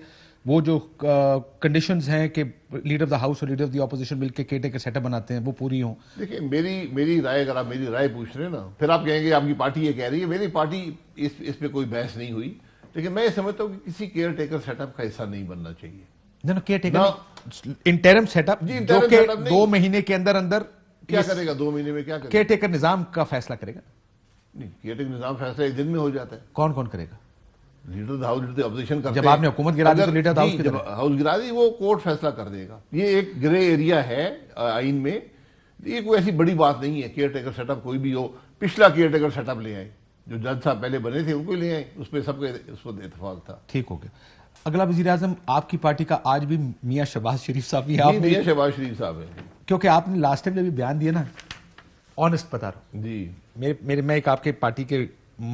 वो जो कंडीशन हैं कि लीडर ऑफ द हाउस और लीडर ऑफ द अपोजिशन मिलकर केयर टेकर सेटअप बनाते हैं वो पूरी हो देखिए मेरी मेरी राय अगर आप मेरी राय पूछ रहे हैं ना फिर आप कहेंगे आपकी पार्टी ये कह रही है मेरी पार्टी इस इस पर कोई बहस नहीं हुई लेकिन मैं ये समझता हूँ कि किसी केयर टेकर सेटअप का हिस्सा नहीं बनना चाहिए no, no, इंटरम सेटअप जो कि दो महीने के अंदर अंदर क्या करेगा दो महीने में क्या केयर टेकर निजाम का फैसला करेगा नहीं केयर टेकर निजाम फैसला एक दिन में हो जाता है कौन कौन करेगा लीडर हाउस लीडर ऑपोजिशन करते जब आपने हुकूमत गिरा दी तो लीडर हाउस जब हाउस गिरा दी वो कोर्ट फैसला कर देगा ये एक ग्रे एरिया है आईन में ये कोई ऐसी बड़ी बात नहीं है केयर टेकर सेटअप कोई भी हो पिछला केयर टेकर सेटअप ले आए जो जज साहब पहले बने थे उनको ले आए उस पर सबका उस पर इतफाक था ठीक हो गया अगला वजीर आजम आपकी पार्टी का आज भी मियाँ शहबाज शरीफ साहब ही आप मियाँ शहबाज शरीफ साहब है क्योंकि आपने लास्ट टाइम जब बयान दिया ना ऑनेस्ट बता रहा हूँ जी मेरे मेरे मैं एक आपके पार्टी के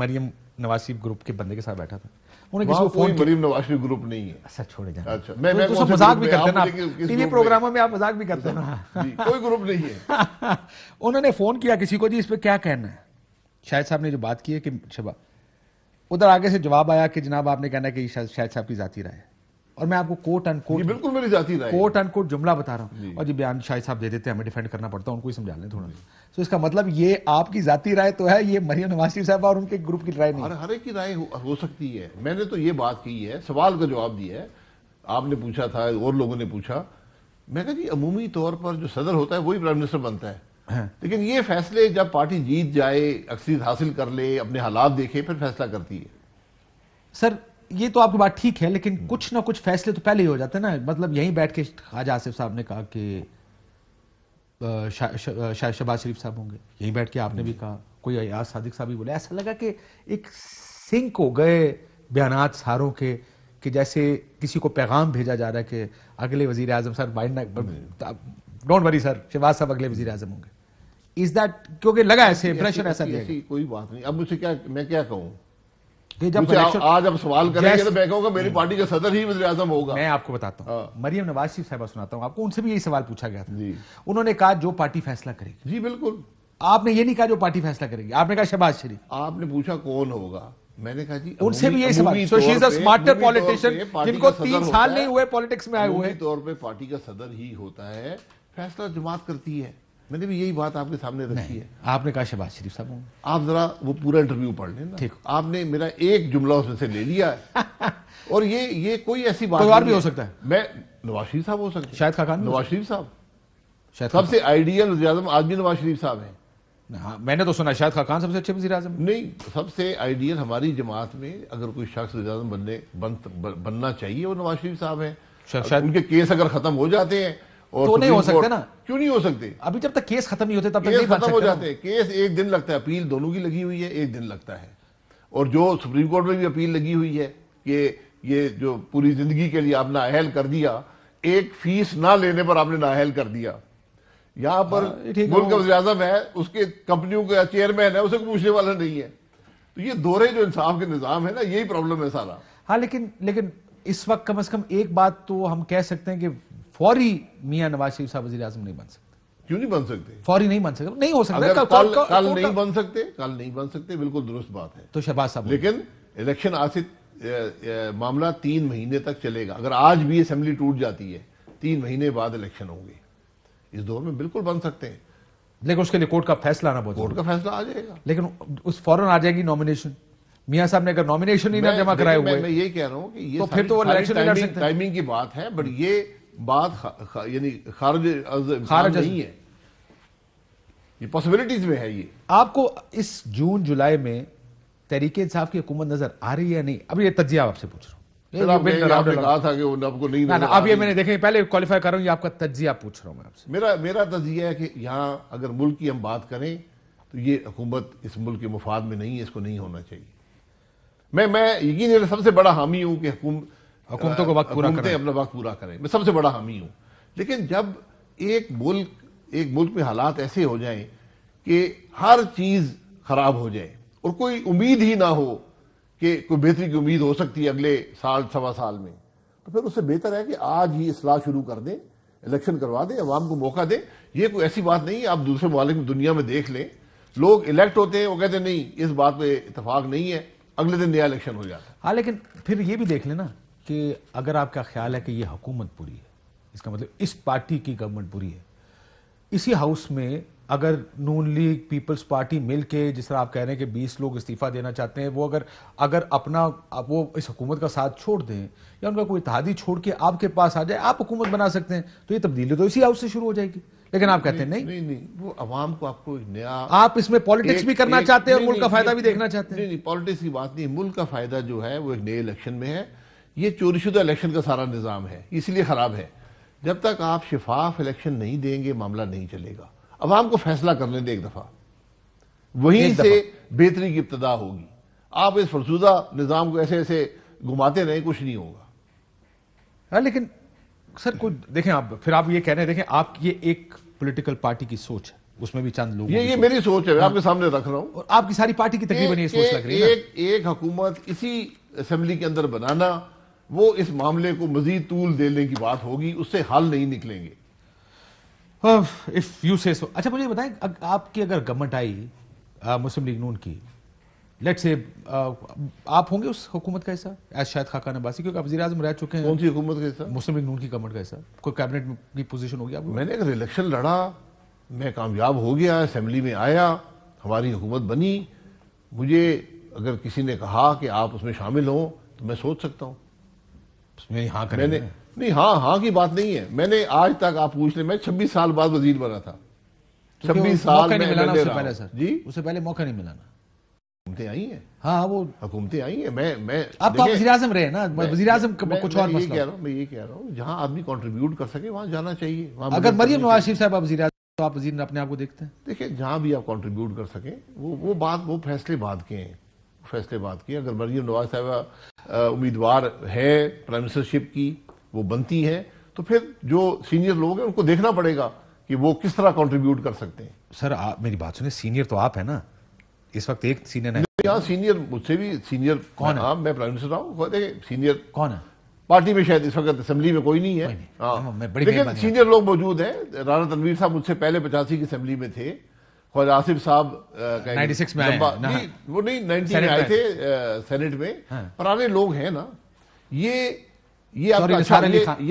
मरियम नवासी ग्रुप के बंदे के साथ बैठा था उन्होंने फोन अच्छा, अच्छा, तो तो किया किसी को जी इस पर क्या कहना है शायद साहब ने जो बात की है कि उधर आगे से जवाब आया कि जनाब आपने कहना कि शायद साहब की जाती राय और मैं आपको कोर्ट एंड कोर्ट बिल्कुल मेरी जाती राय कोर्ट एंड कोर्ट जुमला बता रहा हूँ और जी बयान शायद साहब दे देते हैं हमें डिफेंड करना पड़ता है उनको ही समझा लें थोड़ा तो इसका मतलब ये आपकी जाती राय तो है ये मरियम नवाज शरीफ साहब और उनके ग्रुप की राय नहीं हर एक की राय हो सकती है मैंने तो ये बात की है सवाल का जवाब दिया है आपने पूछा था और लोगों ने पूछा मैं कहा जी अमूमी तौर पर जो सदर होता है वही प्राइम मिनिस्टर बनता है लेकिन ये फैसले जब पार्टी जीत जाए अक्सरियत हासिल कर ले अपने हालात देखे फिर फैसला करती है सर ये तो आपकी बात ठीक है लेकिन कुछ ना कुछ फैसले तो पहले ही हो जाते हैं ना मतलब यहीं बैठ के ख्वाजा आसिफ साहब ने कहा कि शाह शा, शहबाज शरीफ साहब होंगे यहीं बैठ के आपने भी कहा कोई अयाज सादिक साहब भी बोले ऐसा लगा कि एक सिंक हो गए बयान सारों के कि जैसे किसी को पैगाम भेजा जा रहा है कि अगले वजीर आजम सर बाइन डोंट वरी सर शहबाज साहब अगले वजीर आजम होंगे इज दैट क्योंकि लगा ऐसे प्रेशर ऐसा दिया कोई बात नहीं अब मुझे क्या मैं क्या कहूँ जब आज अब सवाल करेंगे तो मैं कहूंगा मेरी हम्म। पार्टी का सदर ही वजी आजम होगा मैं आपको बताता हूँ हाँ। मरियम नवाज शरीफ साहबा सुनाता हूँ आपको उनसे भी यही सवाल पूछा गया था उन्होंने कहा जो पार्टी फैसला करेगी जी बिल्कुल आपने ये नहीं कहा जो पार्टी फैसला करेगी आपने कहा शहबाज शरीफ आपने पूछा कौन होगा मैंने कहा जी उनसे भी यही सवाल so she is a smarter politician जिनको तीन साल नहीं हुए पॉलिटिक्स में आए हुए तौर पे पार्टी का सदर ही होता है फैसला जमात करती है मैंने भी यही बात आपके सामने रखी है आपने कहा शहबाज शरीफ साहब आप जरा वो पूरा इंटरव्यू पढ़ लें ठीक आपने मेरा एक जुमला उसमें से ले लिया है और ये ये कोई ऐसी बात कोई भी हो सकता है मैं नवाज शरीफ साहब हो सकते हैं शायद खाकान नवाज शरीफ साहब शायद सबसे आइडियल वजी अजम आज भी नवाज शरीफ साहब हैं हाँ, मैंने तो सुना शायद खाकान सबसे अच्छे वजी अजम नहीं सबसे आइडियल हमारी जमात में अगर कोई शख्स वजी अजम बनने बनना चाहिए वो नवाज शरीफ साहब हैं शायद उनके केस अगर खत्म हो जाते हैं और तो नहीं हो सकते ना क्यों नहीं हो सकते अभी जब तक केस खत्म नहीं होते तब तक खत्म हो जाते केस एक दिन लगता है अपील दोनों की लगी हुई है एक दिन लगता है और जो सुप्रीम कोर्ट में भी अपील लगी हुई है कि ये जो पूरी जिंदगी के लिए आपने अहल कर दिया एक फीस ना लेने पर आपने नाहल कर दिया यहाँ पर हाँ, मुल्क का वजी अजम है उसके कंपनियों का चेयरमैन है उसे पूछने वाला नहीं है तो ये दोहरे जो इंसाफ के निज़ाम है ना यही प्रॉब्लम है सारा हाँ लेकिन लेकिन इस वक्त कम अज कम एक बात तो हम कह सकते हैं कि फौरी मियां नवाज शरीफ साहब वजी नहीं बन सकते क्यों नहीं बन सकते फौरी नहीं बन सकते नहीं हो सकता कल, कल, कल, कल, कल नहीं बन सकते कल नहीं बन सकते बिल्कुल दुरुस्त बात है तो शहबाज साहब लेकिन इलेक्शन आसित मामला तीन महीने तक चलेगा अगर आज भी असेंबली टूट जाती है तीन महीने बाद इलेक्शन होंगे इस दौर में बिल्कुल बन सकते हैं लेकिन उसके लिए कोर्ट का फैसला आना बहुत कोर्ट का फैसला आ जाएगा लेकिन उस फौरन आ जाएगी नॉमिनेशन मियां साहब ने अगर नॉमिनेशन ही ना जमा कराए हुए मैं ये कह रहा हूँ कि ये तो फिर तो वो इलेक्शन टाइमिंग की बात है बट ये बात यानी खारज खारज नहीं है ये पॉसिबिलिटीज में है ये आपको इस जून जुलाई में तरीके इंसाफ की हुकूमत नजर आ रही है नहीं अब ये तजिया आपसे पूछ रहा आपका पूछ रहा मैं मेरा तजिया अगर मुल्क की हम बात करें तो ये हुकूमत इस मुल्क के मुफाद में नहीं है इसको नहीं होना चाहिए मैं मैं यकीन सबसे बड़ा हामी हूं कि हुकूमत हुकूमतों को वक्त पूरा करें अपना वक्त पूरा करें मैं सबसे बड़ा हामी हूँ लेकिन जब एक मुल्क एक मुल्क में हालात ऐसे हो जाए कि हर चीज़ खराब हो जाए और कोई उम्मीद ही ना हो कि कोई बेहतरी की उम्मीद हो सकती है अगले साल सवा साल में तो फिर उससे बेहतर है कि आज ही असलाह शुरू कर दें इलेक्शन करवा दें अवाम को मौका दें ये कोई ऐसी बात नहीं है आप दूसरे ममालिक में दुनिया में देख लें लोग इलेक्ट होते हैं वो कहते हैं नहीं इस बात पर इतफाक नहीं है अगले दिन नया इलेक्शन हो जाता है हाँ लेकिन फिर ये भी देख लेना कि अगर आपका ख्याल है कि ये हुकूमत बुरी है इसका मतलब इस पार्टी की गवर्नमेंट बुरी है इसी हाउस में अगर नून लीग पीपल्स पार्टी मिलके जिस तरह आप कह रहे हैं कि 20 लोग इस्तीफ़ा देना चाहते हैं वो अगर अगर अपना वो इस हुकूमत का साथ छोड़ दें या उनका कोई इतिहादी छोड़ के आपके पास आ जाए आप हुकूमत बना सकते हैं तो ये तब्दीली तो इसी हाउस से शुरू हो जाएगी लेकिन आप कहते हैं नहीं नहीं नहीं वो आवाम को आपको नया आप इसमें पॉलिटिक्स भी करना चाहते हैं और मुल्क का फायदा भी देखना चाहते हैं नहीं नहीं पॉलिटिक्स की बात नहीं मुल्क का फायदा जो है वो एक नए इलेक्शन में है ये चोरीशुदा इलेक्शन का सारा निज़ाम है इसलिए ख़राब है जब तक आप शिफाफ इलेक्शन नहीं देंगे मामला नहीं चलेगा अब आपको फैसला करने दें एक दफ़ा वहीं से बेहतरी की इब्तदा होगी आप इस फरसूदा निज़ाम को ऐसे ऐसे घुमाते रहें कुछ नहीं होगा हाँ लेकिन सर कुछ देखें आप फिर आप ये कह रहे हैं देखें आप ये एक पॉलिटिकल पार्टी की सोच है उसमें भी चंद लोग ये ये मेरी सोच है मैं हाँ। आपके सामने रख रहा हूँ और आपकी सारी पार्टी की तकरीबन ये सोच लग रही है एक एक हुकूमत इसी असेंबली के अंदर बनाना वो इस मामले को मजीद तूल देने की बात होगी उससे हल नहीं निकलेंगे इफ यू से अच्छा मुझे बताएं अग, आपकी अगर गवर्नमेंट आई मुस्लिम लीग नून की लेट से आप होंगे उस हुकूमत का हिस्सा एज शायद खाकान अब्बासी क्योंकि आप वजी आजम रह चुके हैं कौन सी हुकूमत का हिस्सा मुस्लिम लीग नून की गवर्नमेंट का हिस्सा कोई कैबिनेट की पोजीशन होगी आपको मैंने अगर इलेक्शन लड़ा मैं कामयाब हो गया असम्बली में आया हमारी हुकूमत बनी मुझे अगर किसी ने कहा कि आप उसमें शामिल हों तो मैं सोच सकता हूँ उसमें हाँ करें मैंने नहीं हाँ हाँ की बात नहीं है मैंने आज तक आप पूछ ले मैं छब्बीस साल बाद वजीर बना था छब्बीस साल में उससे पहले सर जी उससे पहले मौका नहीं मिलाना आई है हाँ वो हुकूमतें आई है मैं मैं तो वजी रहे ना वजी कुछ और कह रहा हूँ मैं ये कह रहा हूँ जहाँ आदमी कॉन्ट्रीब्यूट कर सके वहां जाना चाहिए अगर मरियम नवाज शरीफ साहब आप वजी तो आप वजीर अपने आप को देखते हैं देखिए जहाँ भी आप कॉन्ट्रीब्यूट कर सके वो वो बात वो फैसले बाद के हैं फैसले बात किए अगर मरियम नवाज साहबा उम्मीदवार है प्राइम मिनिस्टरशिप की वो बनती है तो फिर जो सीनियर लोग हैं उनको देखना पड़ेगा कि वो किस तरह कंट्रीब्यूट कर सकते हैं सर आप मेरी बात सुनिए सीनियर तो आप है ना इस वक्त एक सीनियर है यहाँ सीनियर मुझसे भी सीनियर कौन है? हाँ, मैं प्राइम मिनिस्टर हूँ सीनियर कौन है पार्टी में शायद इस वक्त असेंबली में कोई नहीं है कोई नहीं। आ, हाँ। मैं बड़ी लेकिन सीनियर लोग मौजूद हैं राणा तनवीर साहब मुझसे पहले पचासी की असेंबली में थे ख्वाजा आसिफ साहब वो नहीं नाइनटी में आए थे सेनेट में हाँ। पुराने लोग हैं ना ये ये आपका अच्छा,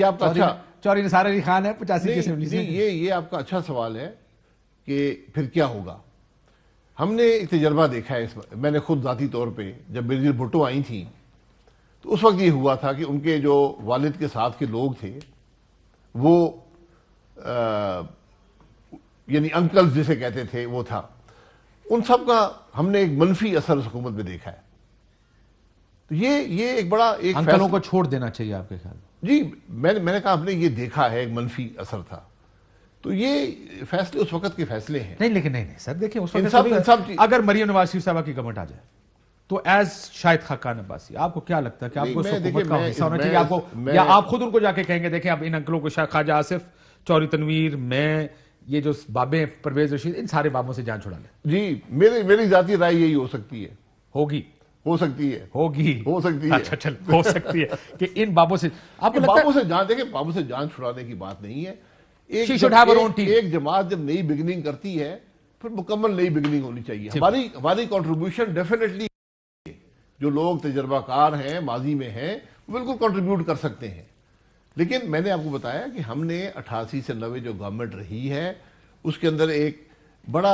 आपका अच्छा चौरी निसार अली खान है पचासी की असेंबली से ये ये आपका अच्छा सवाल है कि फिर क्या होगा हमने एक तजर्बा देखा है इस मैंने खुद जाती तौर पे जब बिरजिल भुट्टो आई थी तो उस वक्त ये हुआ था कि उनके जो वालिद के साथ के लोग थे वो यानी अंकल जिसे कहते थे वो था उन सब का हमने एक मनफी असर उस हुकूमत में देखा है तो ये ये एक बड़ा एक अंकलों को छोड़ देना चाहिए आपके ख्याल जी मैंने मैंने कहा आपने ये देखा है एक मनफी असर था तो ये फैसले उस वक्त के फैसले हैं नहीं लेकिन नहीं नहीं सर देखिए उस वक्त सब, सब अगर मरियम नवाज साहबा की गवर्नमेंट आ जाए तो एज शायद खाकान अब्बासी आपको क्या लगता है कि आपको का हिस्सा होना चाहिए आपको या आप खुद उनको जाके कहेंगे देखें आप इन अंकलों को शायद ख्वाजा आसिफ चौरी तनवीर मैं ये जो बाबे परवेज रशीद इन सारे बाबों से जान छुड़ा लें जी मेरे मेरी जाती राय यही हो सकती है होगी हो सकती है होगी हो सकती है अच्छा चल हो सकती है कि इन बाबों से आपको बाबों से जान देखे बाबों से जान छुड़ाने की बात नहीं है एक, जब, एक, एक जमात जब नई बिगनिंग करती है फिर मुकम्मल नई बिगनिंग होनी चाहिए हमारी हमारी कॉन्ट्रीब्यूशन डेफिनेटली जो लोग तजर्बाकार हैं माजी में हैं बिल्कुल कॉन्ट्रीब्यूट कर सकते हैं लेकिन मैंने आपको बताया कि हमने अठासी से नबे जो गवर्नमेंट रही है उसके अंदर एक बड़ा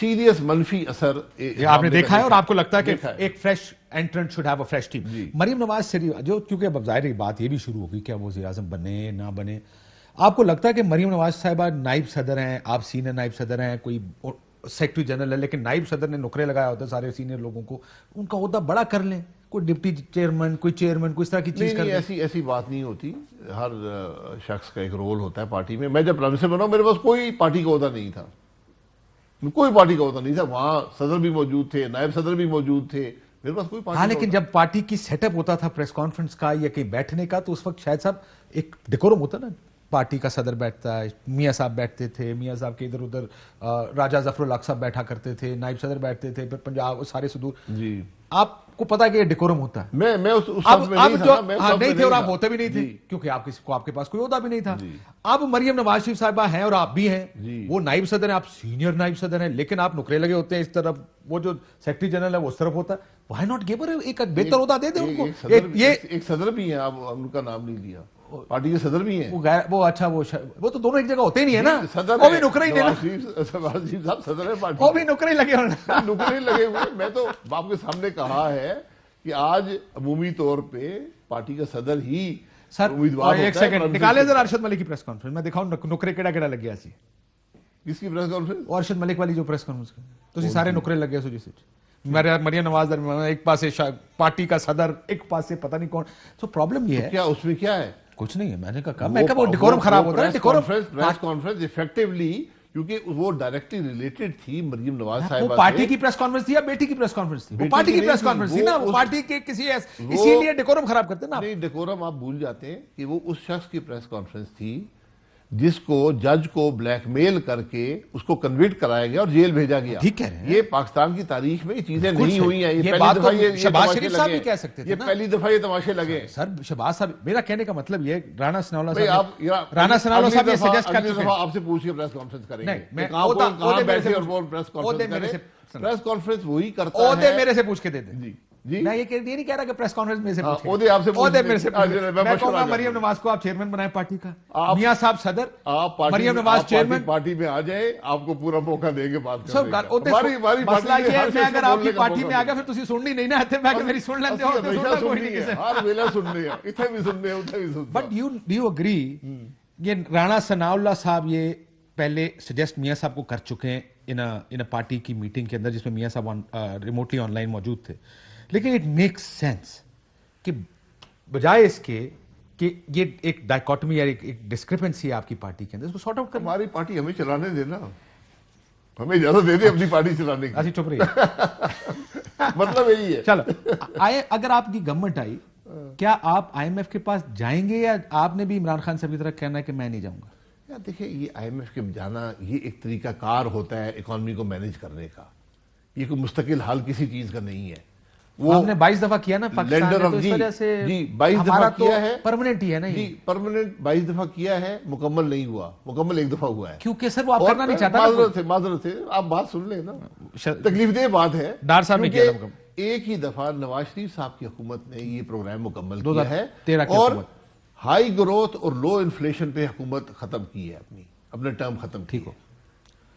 सीरियस मनफी असर ये आपने देखा, है और आपको लगता है कि एक fresh entrant should have a fresh team Maryam Nawaz Sharif जो क्योंकि अब जाहिर बात ये भी शुरू होगी क्या वो अजम बने ना बने आपको लगता है कि मरीम नवाज साहिबा नायब सदर हैं आप सीनियर नायब सदर हैं कोई सेक्रेटरी जनरल है लेकिन नायब सदर ने नौकरे लगाया होता है सारे सीनियर लोगों को उनका अहदा बड़ा कर लें कोई डिप्टी चेयरमैन कोई चेयरमैन कोई इस तरह की चीज कर ऐसी ऐसी बात नहीं होती हर शख्स का एक रोल होता है पार्टी में मैं जब प्राइम मिनिस्टर बनाऊ मेरे पास कोई पार्टी का होता नहीं था कोई पार्टी का होता नहीं था वहां सदर भी मौजूद थे नायब सदर भी मौजूद थे मेरे पास कोई पार्टी हाँ, लेकिन जब पार्टी की सेटअप होता था प्रेस कॉन्फ्रेंस का या कहीं बैठने का तो उस वक्त शायद साहब एक डेकोरम होता ना पार्टी का सदर बैठता है मियाँ साहब बैठते थे मियाँ साहब के इधर उधर राजा जफरुल्लाक साहब बैठा करते थे नायब सदर बैठते थे फिर पंजाब सारे सुदूर जी आपको पता कि ये डिकोरम होता है मैं मैं उस, उस अब में अब हाँ, नहीं जो मैं हाँ, नहीं थे और आप होते भी नहीं थे क्योंकि आप किसी को आपके पास कोई होता भी नहीं था अब मरियम नवाज शरीफ साहबा हैं और आप भी हैं वो नाइब सदन है आप सीनियर नाइब सदन है लेकिन आप नुकरे लगे होते हैं इस तरफ वो जो सेक्रेटरी जनरल है वो तरफ होता है वाई नॉट गेबर एक बेहतर होता दे दे उनको ये एक सदर भी है आप उनका नाम नहीं लिया पार्टी के सदर भी हैं वो वो अच्छा वो अच्छा, वो तो दोनों एक जगह होते नहीं है ना सदर वो भी नुकरे ही देना साहब सदर है पार्टी वो भी नुकरे लगे नौकरी लगे हुए मैं तो बाप के सामने कहा है कि आज अमूमी तौर पे पार्टी का सदर ही सर उम्मीदवार एक सेकंड निकाले जरा अरशद मलिक की प्रेस कॉन्फ्रेंस मैं दिखाऊं नुकरे केड़ा केड़ा लग गया सी किसकी प्रेस कॉन्फ्रेंस और अरशद मलिक वाली जो प्रेस कॉन्फ्रेंस तो सी सारे ਲੱਗੇ लग गए सो मेरा मरिया नवाज एक पास पार्टी का सदर एक पास पता नहीं कौन सो तो प्रॉब्लम ये तो है क्या उसमें क्या है कुछ नहीं है मैंने कहा कब मैंने वो डिकोरम खराब होता है डिकोरम प्रेस कॉन्फ्रेंस इफेक्टिवली क्योंकि वो डायरेक्टली रिलेटेड थी मरियम नवाज हाँ, साहब पार्टी की प्रेस कॉन्फ्रेंस थी या बेटी की प्रेस कॉन्फ्रेंस थी वो पार्टी की प्रेस कॉन्फ्रेंस थी ना वो पार्टी के किसी इसीलिए डेकोरम खराब करते ना नहीं डेकोरम आप भूल जाते हैं कि वो उस शख्स की प्रेस कॉन्फ्रेंस थी जिसको जज को ब्लैकमेल करके उसको कन्विट कराया गया और जेल भेजा गया ठीक है ये पाकिस्तान की तारीख में ये चीजें नहीं हुई हैं ये, ये बात तो ये शबाज शरीफ साहब भी कह सकते थे ये ना? पहली दफा ये तमाशे लगे सर शबाज साहब मेरा कहने का मतलब ये राणा सनावला साहब आप राणा सनावला साहब ये सजेस्ट कर रहे हैं आपसे पूछ के प्रेस कॉन्फ्रेंस करेंगे तो- तो बैठे और प्रेस कॉन्फ्रेंस प्रेस कॉन्फ्रेंस वही करता है मेरे से पूछ के दे जी मैं ये कह ये नहीं कह रहा कि प्रेस कॉन्फ्रेंस में से हाँ, ओदे आपसे ओदे मेरे से हाँ, मैं कहूंगा मरियम नवाज को आप चेयरमैन बनाए पार्टी का मियां साहब सदर आप मरियम नवाज चेयरमैन पार्टी में आ जाए आपको पूरा मौका देंगे बात सब मसला ये है अगर आपकी पार्टी में आ गया फिर ਤੁਸੀਂ ਸੁਣਨੀ ਨਹੀਂ ਨਾ ਇੱਥੇ मेरी सुन लेते हो ਲੈਂਦੇ ਹੋ ਸੁਣਦਾ ਕੋਈ ਨਹੀਂ ਕਿਸੇ ਹਰ ਵੇਲੇ ਸੁਣਨੀ ਆ ਇੱਥੇ ਵੀ ਸੁਣਨੇ ਉੱਥੇ ਵੀ ਸੁਣਦੇ but you do you agree ये राणा सनाउल्ला साहब ये पहले सजेस्ट मियां साहब को कर चुके हैं इन इन पार्टी की मीटिंग के अंदर जिसमें मियां साहब रिमोटली ऑनलाइन मौजूद थे लेकिन इट मेक्स सेंस कि बजाय इसके कि ये एक डायकोटमी या एक, एक डिस्क्रिपेंसी है आपकी पार्टी के अंदर इसको सॉर्ट आउट कर हमारी पार्टी हमें चलाने देना हमें ज्यादा दे दे अपनी पार्टी चलाने की अच्छा चुप रही मतलब यही है चलो आए अगर आपकी गवर्नमेंट आई क्या आप आईएमएफ के पास जाएंगे या आपने भी इमरान खान साहब की तरह कहना है कि मैं नहीं जाऊंगा यार देखिए ये आईएमएफ के जाना ये एक तरीका कार होता है इकोनॉमी को मैनेज करने का ये कोई मुस्तकिल हाल किसी चीज़ का नहीं है वो आपने 22 दफा किया ना लेंडर ऑफ तो जी जी बाईस दफा तो किया है परमानेंट ही है ना जी परमानेंट 22 दफा किया है मुकम्मल नहीं हुआ मुकम्मल एक दफा हुआ है क्योंकि सर वो आप करना नहीं चाहता माजरत से माजरत से आप बात सुन ले ना तकलीफ दे बात है डार साहब ने किया एक ही दफा नवाज शरीफ साहब की हुकूमत ने ये प्रोग्राम मुकम्मल किया है और हाई ग्रोथ और लो इन्फ्लेशन पे हुकूमत खत्म की है अपनी अपना टर्म खत्म ठीक हो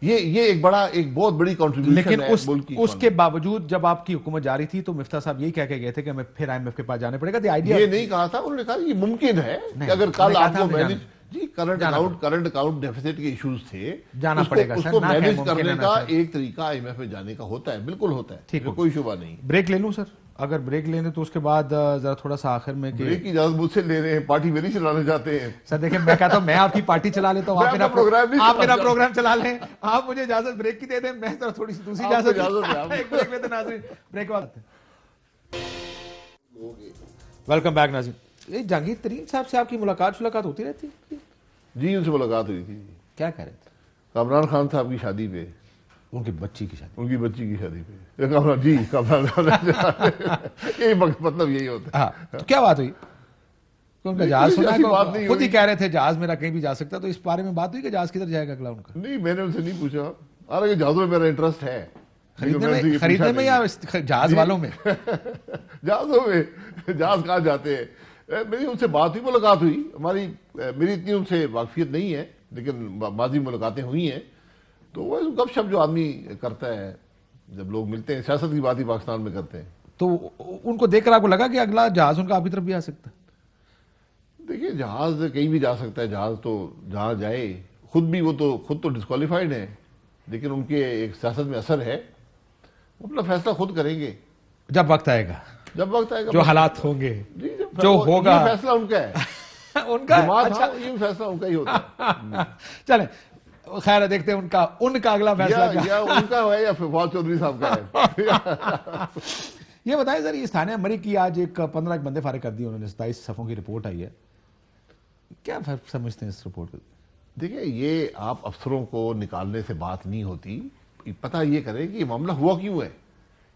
ये ये एक बड़ा एक बहुत बड़ी कॉन्ट्रीब्यूशन लेकिन है उस, की उसके बावजूद जब आपकी हुकूमत जारी थी तो मिफ्ता साहब यही कह के गए थे कि हमें फिर आईएमएफ के पास जाने पड़ेगा आइडिया ये नहीं कहा था उन्होंने कहा ये मुमकिन है कि अगर कल आपको मैनेज जी current account current account deficit के इश्यूज थे जाना पड़ेगा उसको मैनेज करने का एक तरीका आईएमएफ में जाने का होता है बिल्कुल होता है ठीक है कोई शुभ नहीं ब्रेक ले लू सर अगर ब्रेक ले तो उसके बाद जरा थोड़ा सा आखिर में ब्रेक की इजाजत मुझसे ले रहे हैं पार्टी मेरी चलाने जाते हैं सर देखिए मैं कहता हूँ मैं आपकी पार्टी चला लेता हूँ आप मेरा प्रोग्राम आप मेरा प्रोग्राम चला लें आप मुझे इजाजत ब्रेक की दे दें मैं जरा थोड़ी सी दूसरी इजाजत ब्रेक बाद वेलकम बैक नाजिम ये जहांगीर तरीन साहब से आपकी मुलाकात मुलाकात होती रहती जी उनसे मुलाकात हुई थी क्या कह रहे थे कामरान खान साहब की शादी पे उनकी बच्ची की शादी उनकी बच्ची की शादी पे कमरा हाँ, जी यही मतलब यही होता है हाँ, तो क्या बात हुई उनका जहाज सुना को, खुद ही कह रहे थे जहाज मेरा कहीं भी जा सकता तो इस बारे में बात हुई कि जहाज किधर जाएगा अगला उनका नहीं मैंने उनसे नहीं पूछा अरे ये जहाजों में मेरा इंटरेस्ट है खरीदने में खरीदने में या जहाज वालों में जहाजों में जहाज कहा जाते हैं मेरी उनसे बात हुई मुलाकात हुई हमारी मेरी इतनी उनसे वाकफियत नहीं है लेकिन माजी मुलाकातें हुई हैं तो वह गपशप जो आदमी करता है जब लोग मिलते हैं सियासत की बात ही पाकिस्तान में करते हैं तो उनको देखकर आपको लगा कि अगला जहाज उनका आपकी तरफ भी आ सकता है देखिए जहाज कहीं भी जा सकता है जहाज तो जहाँ जाए खुद भी वो तो खुद तो डिस्कालीफाइड है लेकिन उनके एक सियासत में असर है वो अपना फैसला खुद करेंगे जब वक्त आएगा जब वक्त आएगा जो हालात होंगे जो होगा फैसला उनका है उनका अच्छा, हाँ, ये फैसला उनका ही होता है चले खैर देखते हैं उनका उनका अगला फैसला या, या उनका है या फिर चौधरी साहब का है ये बताएं सर ये थाने मरी की आज एक पंद्रह बंदे फारे कर दिए उन्होंने सताईस सफ़ों की रिपोर्ट आई है क्या समझते हैं इस रिपोर्ट को देखिए ये आप अफसरों को निकालने से बात नहीं होती पता ये करें कि ये मामला हुआ क्यों है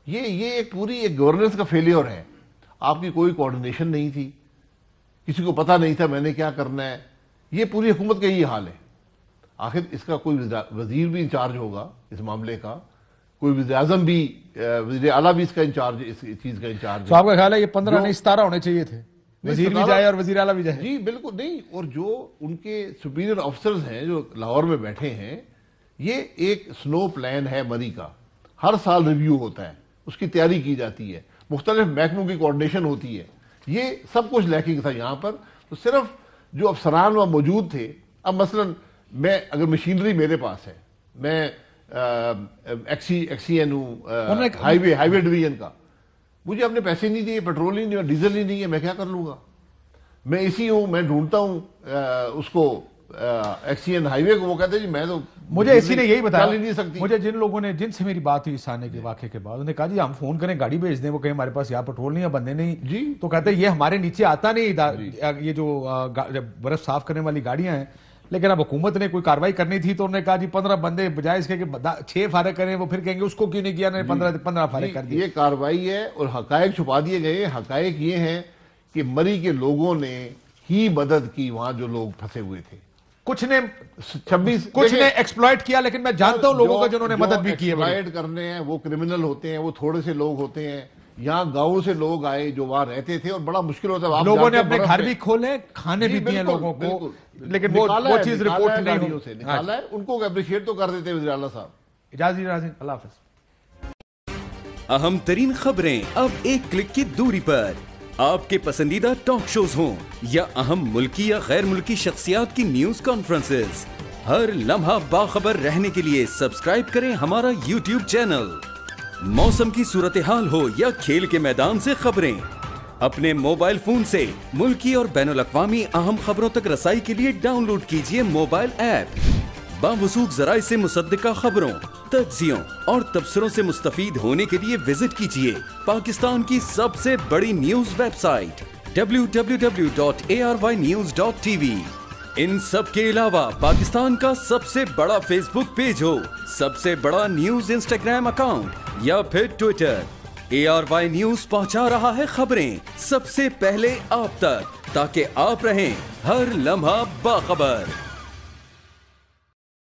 ये ये एक पूरी एक गवर्नेंस का फेलियर है आपकी कोई कोऑर्डिनेशन नहीं थी किसी को पता नहीं था मैंने क्या करना है ये पूरी हुकूमत का ही हाल है आखिर इसका कोई वजीर भी इंचार्ज होगा इस मामले का कोई वजी अजम भी वजीर अला भी इसका इंचार्ज इस चीज का इंचार्ज तो आपका ख्याल है ये पंद्रह नहीं सतारह होने चाहिए थे वजीर भी जाए और वजीर अला भी जाए जी बिल्कुल नहीं और जो उनके सुपीरियर ऑफिसर्स हैं जो लाहौर में बैठे हैं ये एक स्नो प्लान है मरी का हर साल रिव्यू होता है उसकी तैयारी की जाती है मुख्तलिफ महकमों की कोऑर्डिनेशन होती है ये सब कुछ लैकिंग था यहाँ पर तो सिर्फ जो अफसरान वहाँ मौजूद थे अब मसलन मैं अगर मशीनरी मेरे पास है मैं एक्सी एन हूँ हाईवे हाईवे डिवीजन का मुझे अपने पैसे नहीं दिए पेट्रोल ही नहीं और डीजल ही नहीं है मैं क्या कर लूंगा मैं इसी हूँ मैं ढूंढता हूँ उसको एक्सीएन e हाईवे को वो कहते हैं जी मैं तो मुझे इसी ने यही बताया नहीं सकती मुझे जिन लोगों ने जिनसे मेरी बात हुई इस आने के वाक्य के बाद उन्होंने कहा जी हम फोन करें गाड़ी भेज दें वो कहीं हमारे पास यहाँ पेट्रोल नहीं है बंदे नहीं जी तो कहते ये हमारे नीचे आता नहीं ये जो बर्फ साफ करने वाली गाड़ियां हैं लेकिन अब हुकूमत ने कोई कार्रवाई करनी थी तो उन्होंने कहा जी पंद्रह बंदे बजाय इसके छह फारे करें वो फिर कहेंगे उसको क्यों नहीं किया पंद्रह पंद्रह कर दिए ये कार्रवाई है और हकायक छुपा दिए गए हकायक ये हैं कि मरी के लोगों ने ही मदद की वहां जो लोग फंसे हुए थे कुछ ने छब्बीस कुछ ने एक्सप्लॉयट किया लेकिन मैं जानता हूं लोगों का जिन्होंने मदद भी की है करने हैं वो क्रिमिनल होते हैं वो थोड़े से लोग होते हैं यहाँ गाँव से लोग आए जो वहां रहते थे और बड़ा मुश्किल होता है लोगों ने अपने घर भी खोले खाने भी दिए लोगों को लेकिन वो, चीज रिपोर्ट नहीं हो से निकाला हाँ। है उनको अप्रिशिएट तो कर देते साहब अल्लाह अहम तरीन खबरें अब एक क्लिक की दूरी पर आपके पसंदीदा टॉक शोज हों या अहम मुल्की या गैर मुल्की शख्सियात की न्यूज कॉन्फ्रेंसेस हर लम्हा बाखबर रहने के लिए सब्सक्राइब करें हमारा यूट्यूब चैनल मौसम की सूरत हाल हो या खेल के मैदान से खबरें अपने मोबाइल फोन से मुल्की और बैन अवी अहम खबरों तक रसाई के लिए डाउनलोड कीजिए मोबाइल ऐप बावसूख जराय से मुसदा खबरों तजियों और तबसरों से मुस्तफ़ होने के लिए विजिट कीजिए पाकिस्तान की सबसे बड़ी news website W W W dot A R Y news dot T V इन सब के अलावा पाकिस्तान का सबसे बड़ा फेसबुक पेज हो सबसे बड़ा न्यूज इंस्टाग्राम अकाउंट या फिर Twitter A R Y news पहुंचा रहा है खबरें सबसे पहले आप तक ताकि आप रहें हर लम्हा बाखबर